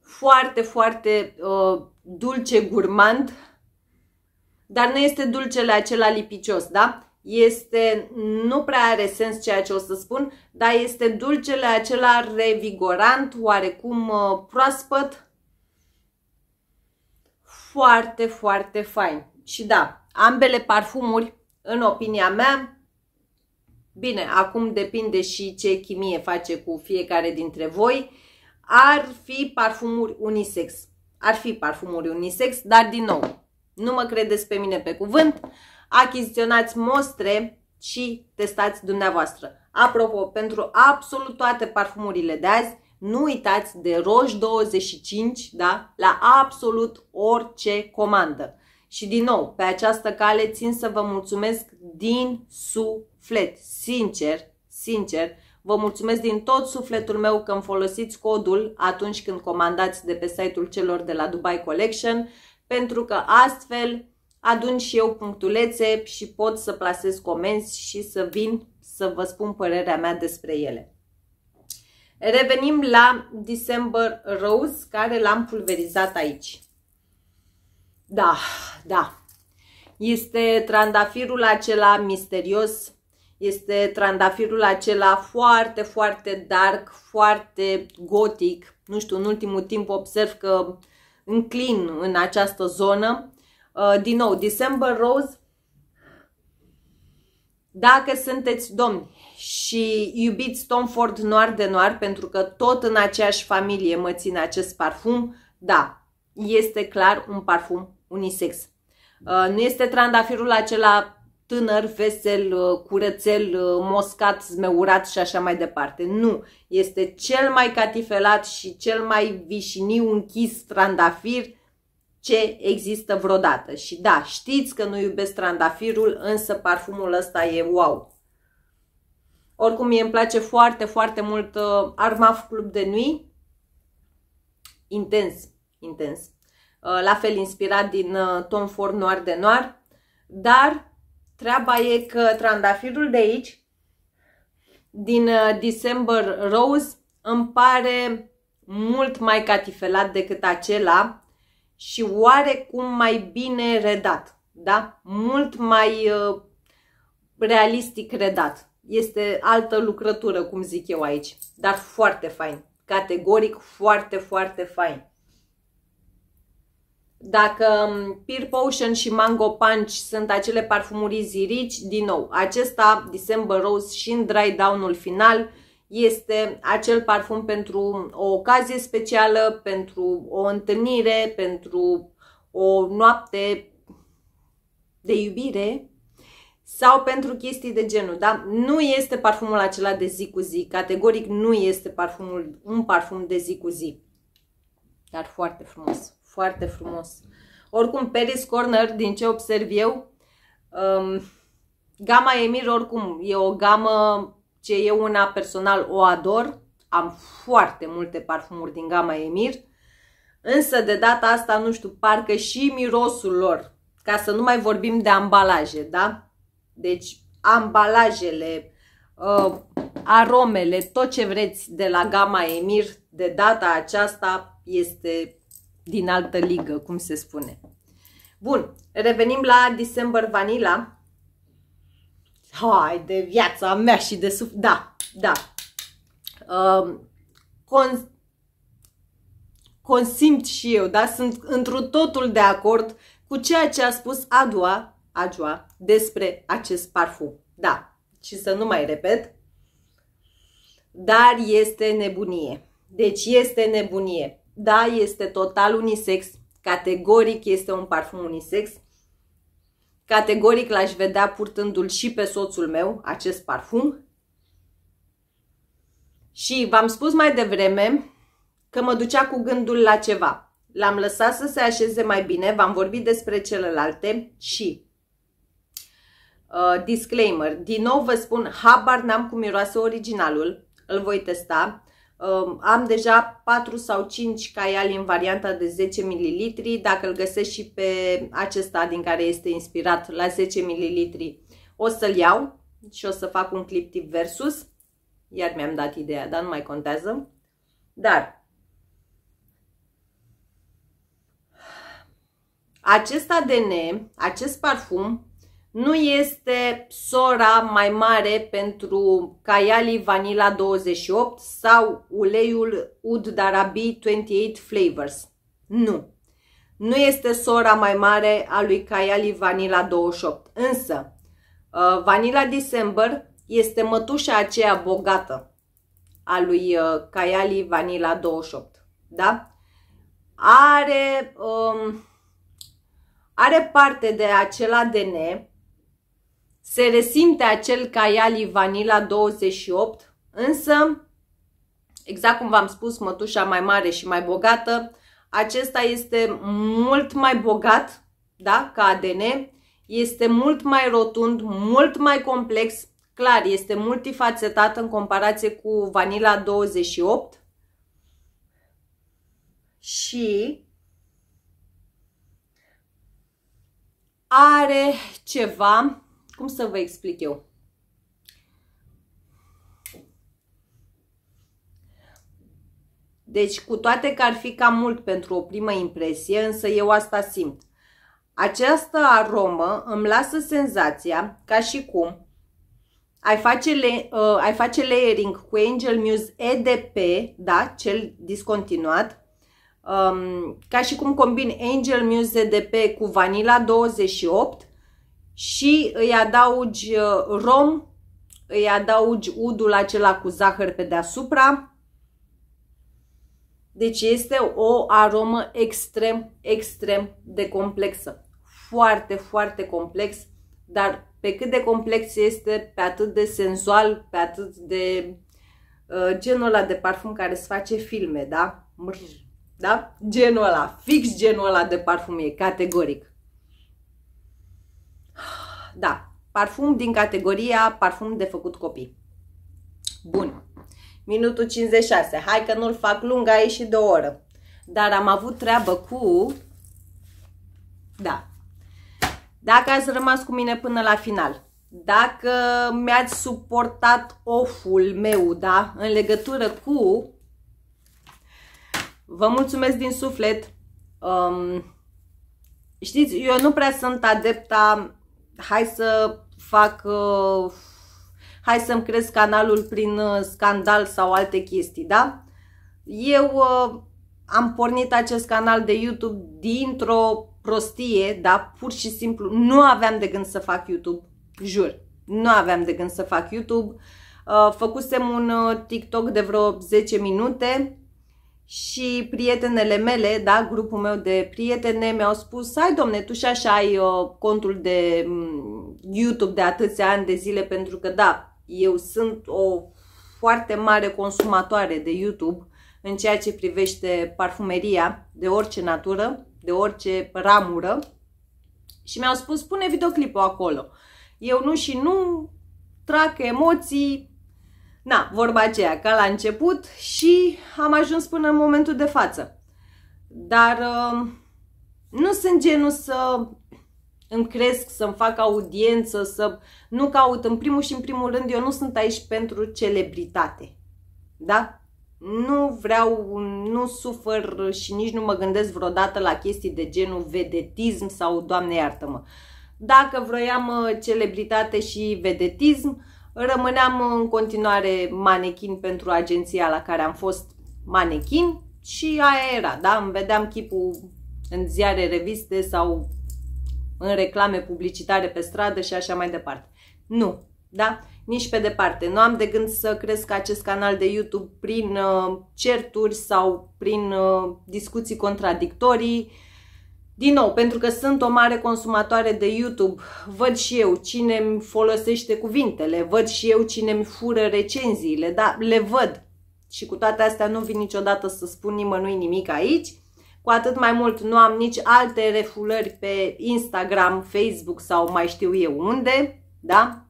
foarte, foarte uh, dulce, gurmand, dar nu este dulcele acela lipicios, da? Este, nu prea are sens ceea ce o să spun, dar este dulcele acela revigorant, oarecum uh, proaspăt, foarte, foarte fain. Și da, ambele parfumuri, în opinia mea, Bine, acum depinde și ce chimie face cu fiecare dintre voi. Ar fi parfumuri unisex. Ar fi parfumuri unisex, dar din nou, nu mă credeți pe mine pe cuvânt. Achiziționați mostre și testați dumneavoastră. Apropo, pentru absolut toate parfumurile de azi, nu uitați de Roș25 da? la absolut orice comandă. Și din nou, pe această cale țin să vă mulțumesc din suflet, sincer, sincer, vă mulțumesc din tot sufletul meu că îmi folosiți codul atunci când comandați de pe site-ul celor de la Dubai Collection, pentru că astfel adun și eu punctulețe și pot să plasez comenzi și să vin să vă spun părerea mea despre ele. Revenim la December Rose, care l-am pulverizat aici. Da, da. Este trandafirul acela misterios, este trandafirul acela foarte, foarte dark, foarte gotic. Nu știu, în ultimul timp observ că înclin în această zonă. Uh, din nou, December Rose, dacă sunteți domni și iubiți Tom Ford Noir de Noir, pentru că tot în aceeași familie mă ține acest parfum, da, este clar un parfum unisex. Uh, nu este trandafirul acela tânăr, vesel, uh, curățel, uh, moscat, zmeurat și așa mai departe. Nu, este cel mai catifelat și cel mai vișiniu închis trandafir ce există vreodată. Și da, știți că nu iubesc trandafirul, însă parfumul ăsta e wow. Oricum, mie îmi place foarte, foarte mult Armaf Club de Nui. Intens, intens. Uh, la fel inspirat din uh, Tom Ford Noir de Noir, dar treaba e că trandafirul de aici, din uh, December Rose, îmi pare mult mai catifelat decât acela și oarecum mai bine redat, da? Mult mai realistic redat. Este altă lucrătură, cum zic eu aici, dar foarte fain. Categoric foarte, foarte fain. Dacă um, Peer Potion și Mango Punch sunt acele parfumuri zirici, din nou, acesta, December Rose și în dry down-ul final, este acel parfum pentru o ocazie specială, pentru o întâlnire, pentru o noapte de iubire sau pentru chestii de genul, da? Nu este parfumul acela de zi cu zi, categoric nu este parfumul, un parfum de zi cu zi, dar foarte frumos foarte frumos. Oricum, Paris Corner, din ce observ eu, um, gama Emir oricum e o gamă ce eu una personal o ador. Am foarte multe parfumuri din gama Emir. Însă de data asta, nu știu, parcă și mirosul lor, ca să nu mai vorbim de ambalaje, da? Deci ambalajele, uh, aromele, tot ce vreți de la gama Emir de data aceasta este din altă ligă, cum se spune. Bun, revenim la December Vanilla. Hai, de viața mea și de suf... Da, da. Um, cons consimt și eu, da? Sunt întru totul de acord cu ceea ce a spus Adua, Adua despre acest parfum. Da, și să nu mai repet, dar este nebunie. Deci este nebunie. Da, este total unisex, categoric este un parfum unisex, categoric l-aș vedea purtându-l și pe soțul meu, acest parfum. Și v-am spus mai devreme că mă ducea cu gândul la ceva. L-am lăsat să se așeze mai bine, v-am vorbit despre celelalte și uh, disclaimer, din nou vă spun, habar n-am cum miroase originalul, îl voi testa, Um, am deja 4 sau 5 caiali în varianta de 10 ml, dacă îl găsesc și pe acesta din care este inspirat la 10 ml, o să-l iau și o să fac un clip tip versus. Iar mi-am dat ideea, dar nu mai contează. Dar acest ADN, acest parfum, nu este sora mai mare pentru Kayali Vanilla 28 sau uleiul Ud Darabi 28 Flavors. Nu. Nu este sora mai mare a lui Kayali Vanilla 28. Însă, uh, Vanilla December este mătușa aceea bogată a lui uh, Kayali Vanilla 28. Da? Are, um, are parte de acela de ne se resimte acel Caiali vanila 28, însă, exact cum v-am spus, mătușa mai mare și mai bogată, acesta este mult mai bogat, da, ca ADN, este mult mai rotund, mult mai complex, clar, este multifacetat în comparație cu vanila 28 și are ceva cum să vă explic eu? Deci, cu toate că ar fi cam mult pentru o primă impresie, însă eu asta simt. Această aromă îmi lasă senzația ca și cum ai face, le, uh, ai face layering cu Angel Muse EDP, da, cel discontinuat, um, ca și cum combin Angel Muse EDP cu Vanilla 28 și îi adaugi uh, rom, îi adaugi udul acela cu zahăr pe deasupra. Deci este o aromă extrem, extrem de complexă. Foarte, foarte complex, dar pe cât de complex este, pe atât de senzual, pe atât de uh, genul ăla de parfum care îți face filme, da? Mr, da? Genul ăla, fix genul ăla de parfum e, categoric. Da, parfum din categoria parfum de făcut copii. Bun. Minutul 56. Hai că nu-l fac lung, a ieșit de o oră. Dar am avut treabă cu... Da. Dacă ați rămas cu mine până la final, dacă mi-ați suportat oful meu, da, în legătură cu... Vă mulțumesc din suflet. Um, știți, eu nu prea sunt adepta hai să fac, uh, hai să-mi cresc canalul prin uh, scandal sau alte chestii, da? Eu uh, am pornit acest canal de YouTube dintr-o prostie, da? Pur și simplu nu aveam de gând să fac YouTube, jur. Nu aveam de gând să fac YouTube. făcusem un TikTok de vreo 10 minute și prietenele mele, da, grupul meu de prietene mi-au spus, ai domne, tu și așa ai uh, contul de mm, YouTube de atâția ani de zile, pentru că da, eu sunt o foarte mare consumatoare de YouTube în ceea ce privește parfumeria de orice natură, de orice ramură și mi-au spus, pune videoclipul acolo. Eu nu și nu, trac emoții, Na, vorba aceea, ca la început și am ajuns până în momentul de față. Dar um, nu sunt genul să îmi cresc, să-mi fac audiență, să nu caut. În primul și în primul rând, eu nu sunt aici pentru celebritate. Da? Nu vreau, nu sufăr și nici nu mă gândesc vreodată la chestii de genul vedetism sau Doamne iartă-mă. Dacă vroiam uh, celebritate și vedetism, Rămâneam în continuare manechin pentru agenția la care am fost manechin și aia era, da? Îmi vedeam chipul în ziare, reviste sau în reclame publicitare pe stradă și așa mai departe. Nu, da? Nici pe departe. Nu am de gând să cresc acest canal de YouTube prin uh, certuri sau prin uh, discuții contradictorii, din nou, pentru că sunt o mare consumatoare de YouTube, văd și eu cine îmi folosește cuvintele, văd și eu cine îmi fură recenziile, da, le văd. Și cu toate astea nu vin niciodată să spun nimănui nimic aici. Cu atât mai mult nu am nici alte refulări pe Instagram, Facebook sau mai știu eu unde, da?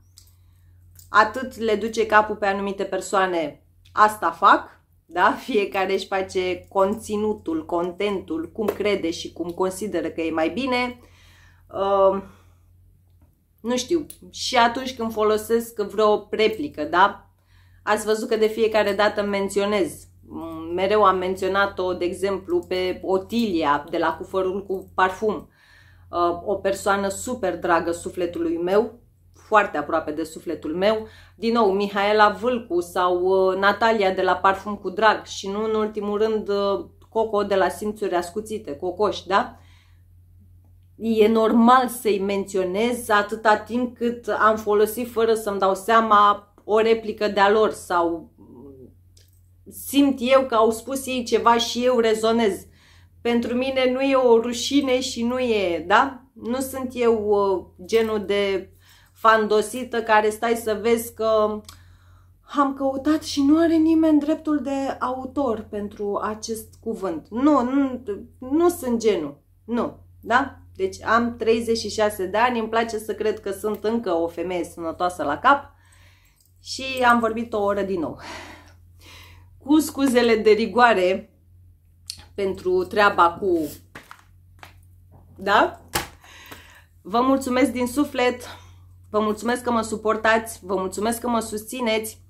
Atât le duce capul pe anumite persoane, asta fac da? Fiecare își face conținutul, contentul, cum crede și cum consideră că e mai bine. Ehm, nu știu, și atunci când folosesc vreo replică, da? Ați văzut că de fiecare dată menționez. Mereu am menționat-o, de exemplu, pe Otilia de la Cufărul cu Parfum. Ehm, o persoană super dragă sufletului meu, foarte aproape de sufletul meu, din nou Mihaela Vâlcu sau uh, Natalia de la Parfum cu Drag și nu în ultimul rând uh, Coco de la Simțuri Ascuțite, Cocoș, da? E normal să-i menționez atâta timp cât am folosit fără să-mi dau seama o replică de-a lor sau simt eu că au spus ei ceva și eu rezonez. Pentru mine nu e o rușine și nu e, da? Nu sunt eu uh, genul de fandosită care stai să vezi că am căutat și nu are nimeni dreptul de autor pentru acest cuvânt. Nu, nu, nu sunt genul. Nu, da? Deci am 36 de ani, îmi place să cred că sunt încă o femeie sănătoasă la cap și am vorbit o oră din nou. Cu scuzele de rigoare pentru treaba cu... Da? Vă mulțumesc din suflet! Vă mulțumesc că mă suportați, vă mulțumesc că mă susțineți.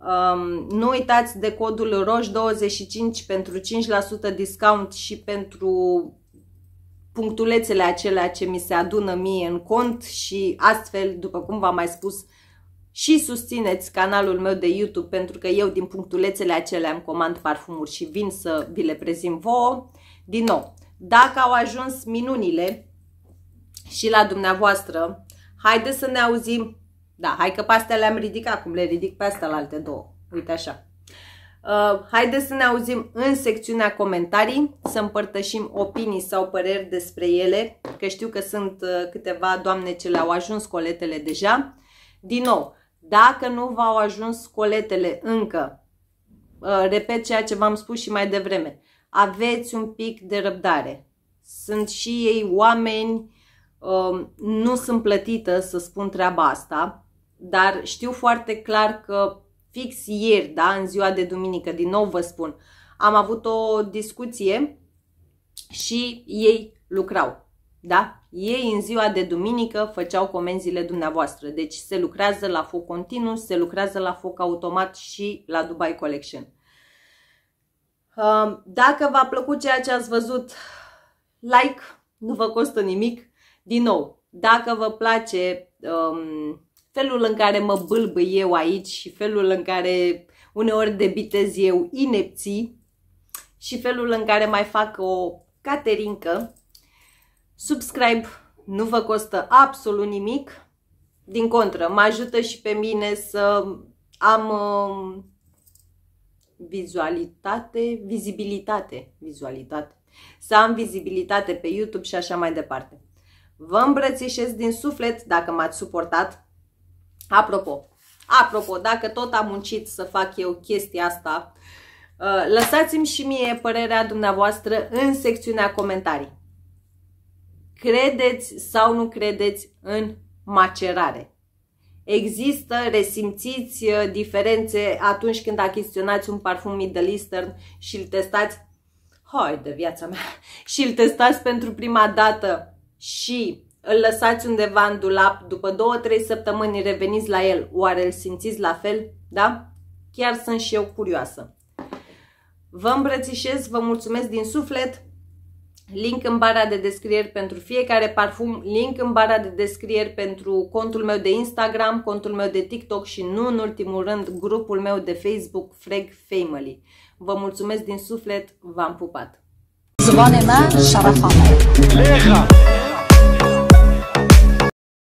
Um, nu uitați de codul ROJ25 pentru 5% discount și pentru punctulețele acelea ce mi se adună mie în cont și astfel, după cum v-am mai spus, și susțineți canalul meu de YouTube pentru că eu din punctulețele acelea îmi comand parfumuri și vin să vi le prezint vouă. Din nou, dacă au ajuns minunile și la dumneavoastră, Haide să ne auzim. Da, hai că pe astea le-am ridicat, cum le ridic pe astea la alte două. Uite așa. Uh, haideți să ne auzim în secțiunea comentarii, să împărtășim opinii sau păreri despre ele, că știu că sunt uh, câteva doamne ce le-au ajuns coletele deja. Din nou, dacă nu v-au ajuns coletele încă, uh, repet ceea ce v-am spus și mai devreme, aveți un pic de răbdare. Sunt și ei oameni, Um, nu sunt plătită să spun treaba asta, dar știu foarte clar că fix ieri, da, în ziua de duminică, din nou vă spun, am avut o discuție și ei lucrau. Da? Ei în ziua de duminică făceau comenzile dumneavoastră. Deci se lucrează la foc continuu, se lucrează la foc automat și la Dubai Collection. Um, dacă v-a plăcut ceea ce ați văzut, like, nu vă costă nimic. Din nou, dacă vă place um, felul în care mă bâlbă eu aici și felul în care uneori debitez eu inepții și felul în care mai fac o caterincă, subscribe nu vă costă absolut nimic. Din contră, mă ajută și pe mine să am um, vizualitate, vizibilitate, vizualitate, să am vizibilitate pe YouTube și așa mai departe. Vă îmbrățișez din suflet dacă m-ați suportat. Apropo, apropo, dacă tot am muncit să fac eu chestia asta, uh, lăsați-mi și mie părerea dumneavoastră în secțiunea comentarii. Credeți sau nu credeți în macerare? Există, resimțiți uh, diferențe atunci când achiziționați un parfum Middle Eastern și îl testați? Hai de viața mea! Și îl testați pentru prima dată și îl lăsați undeva în dulap, după 2-3 săptămâni reveniți la el, oare îl simțiți la fel? Da? Chiar sunt și eu curioasă. Vă îmbrățișez, vă mulțumesc din suflet. Link în bara de descrieri pentru fiecare parfum, link în bara de descrieri pentru contul meu de Instagram, contul meu de TikTok și nu în ultimul rând grupul meu de Facebook Frag Family. Vă mulțumesc din suflet, v-am pupat! زبان من شرف آمد بله.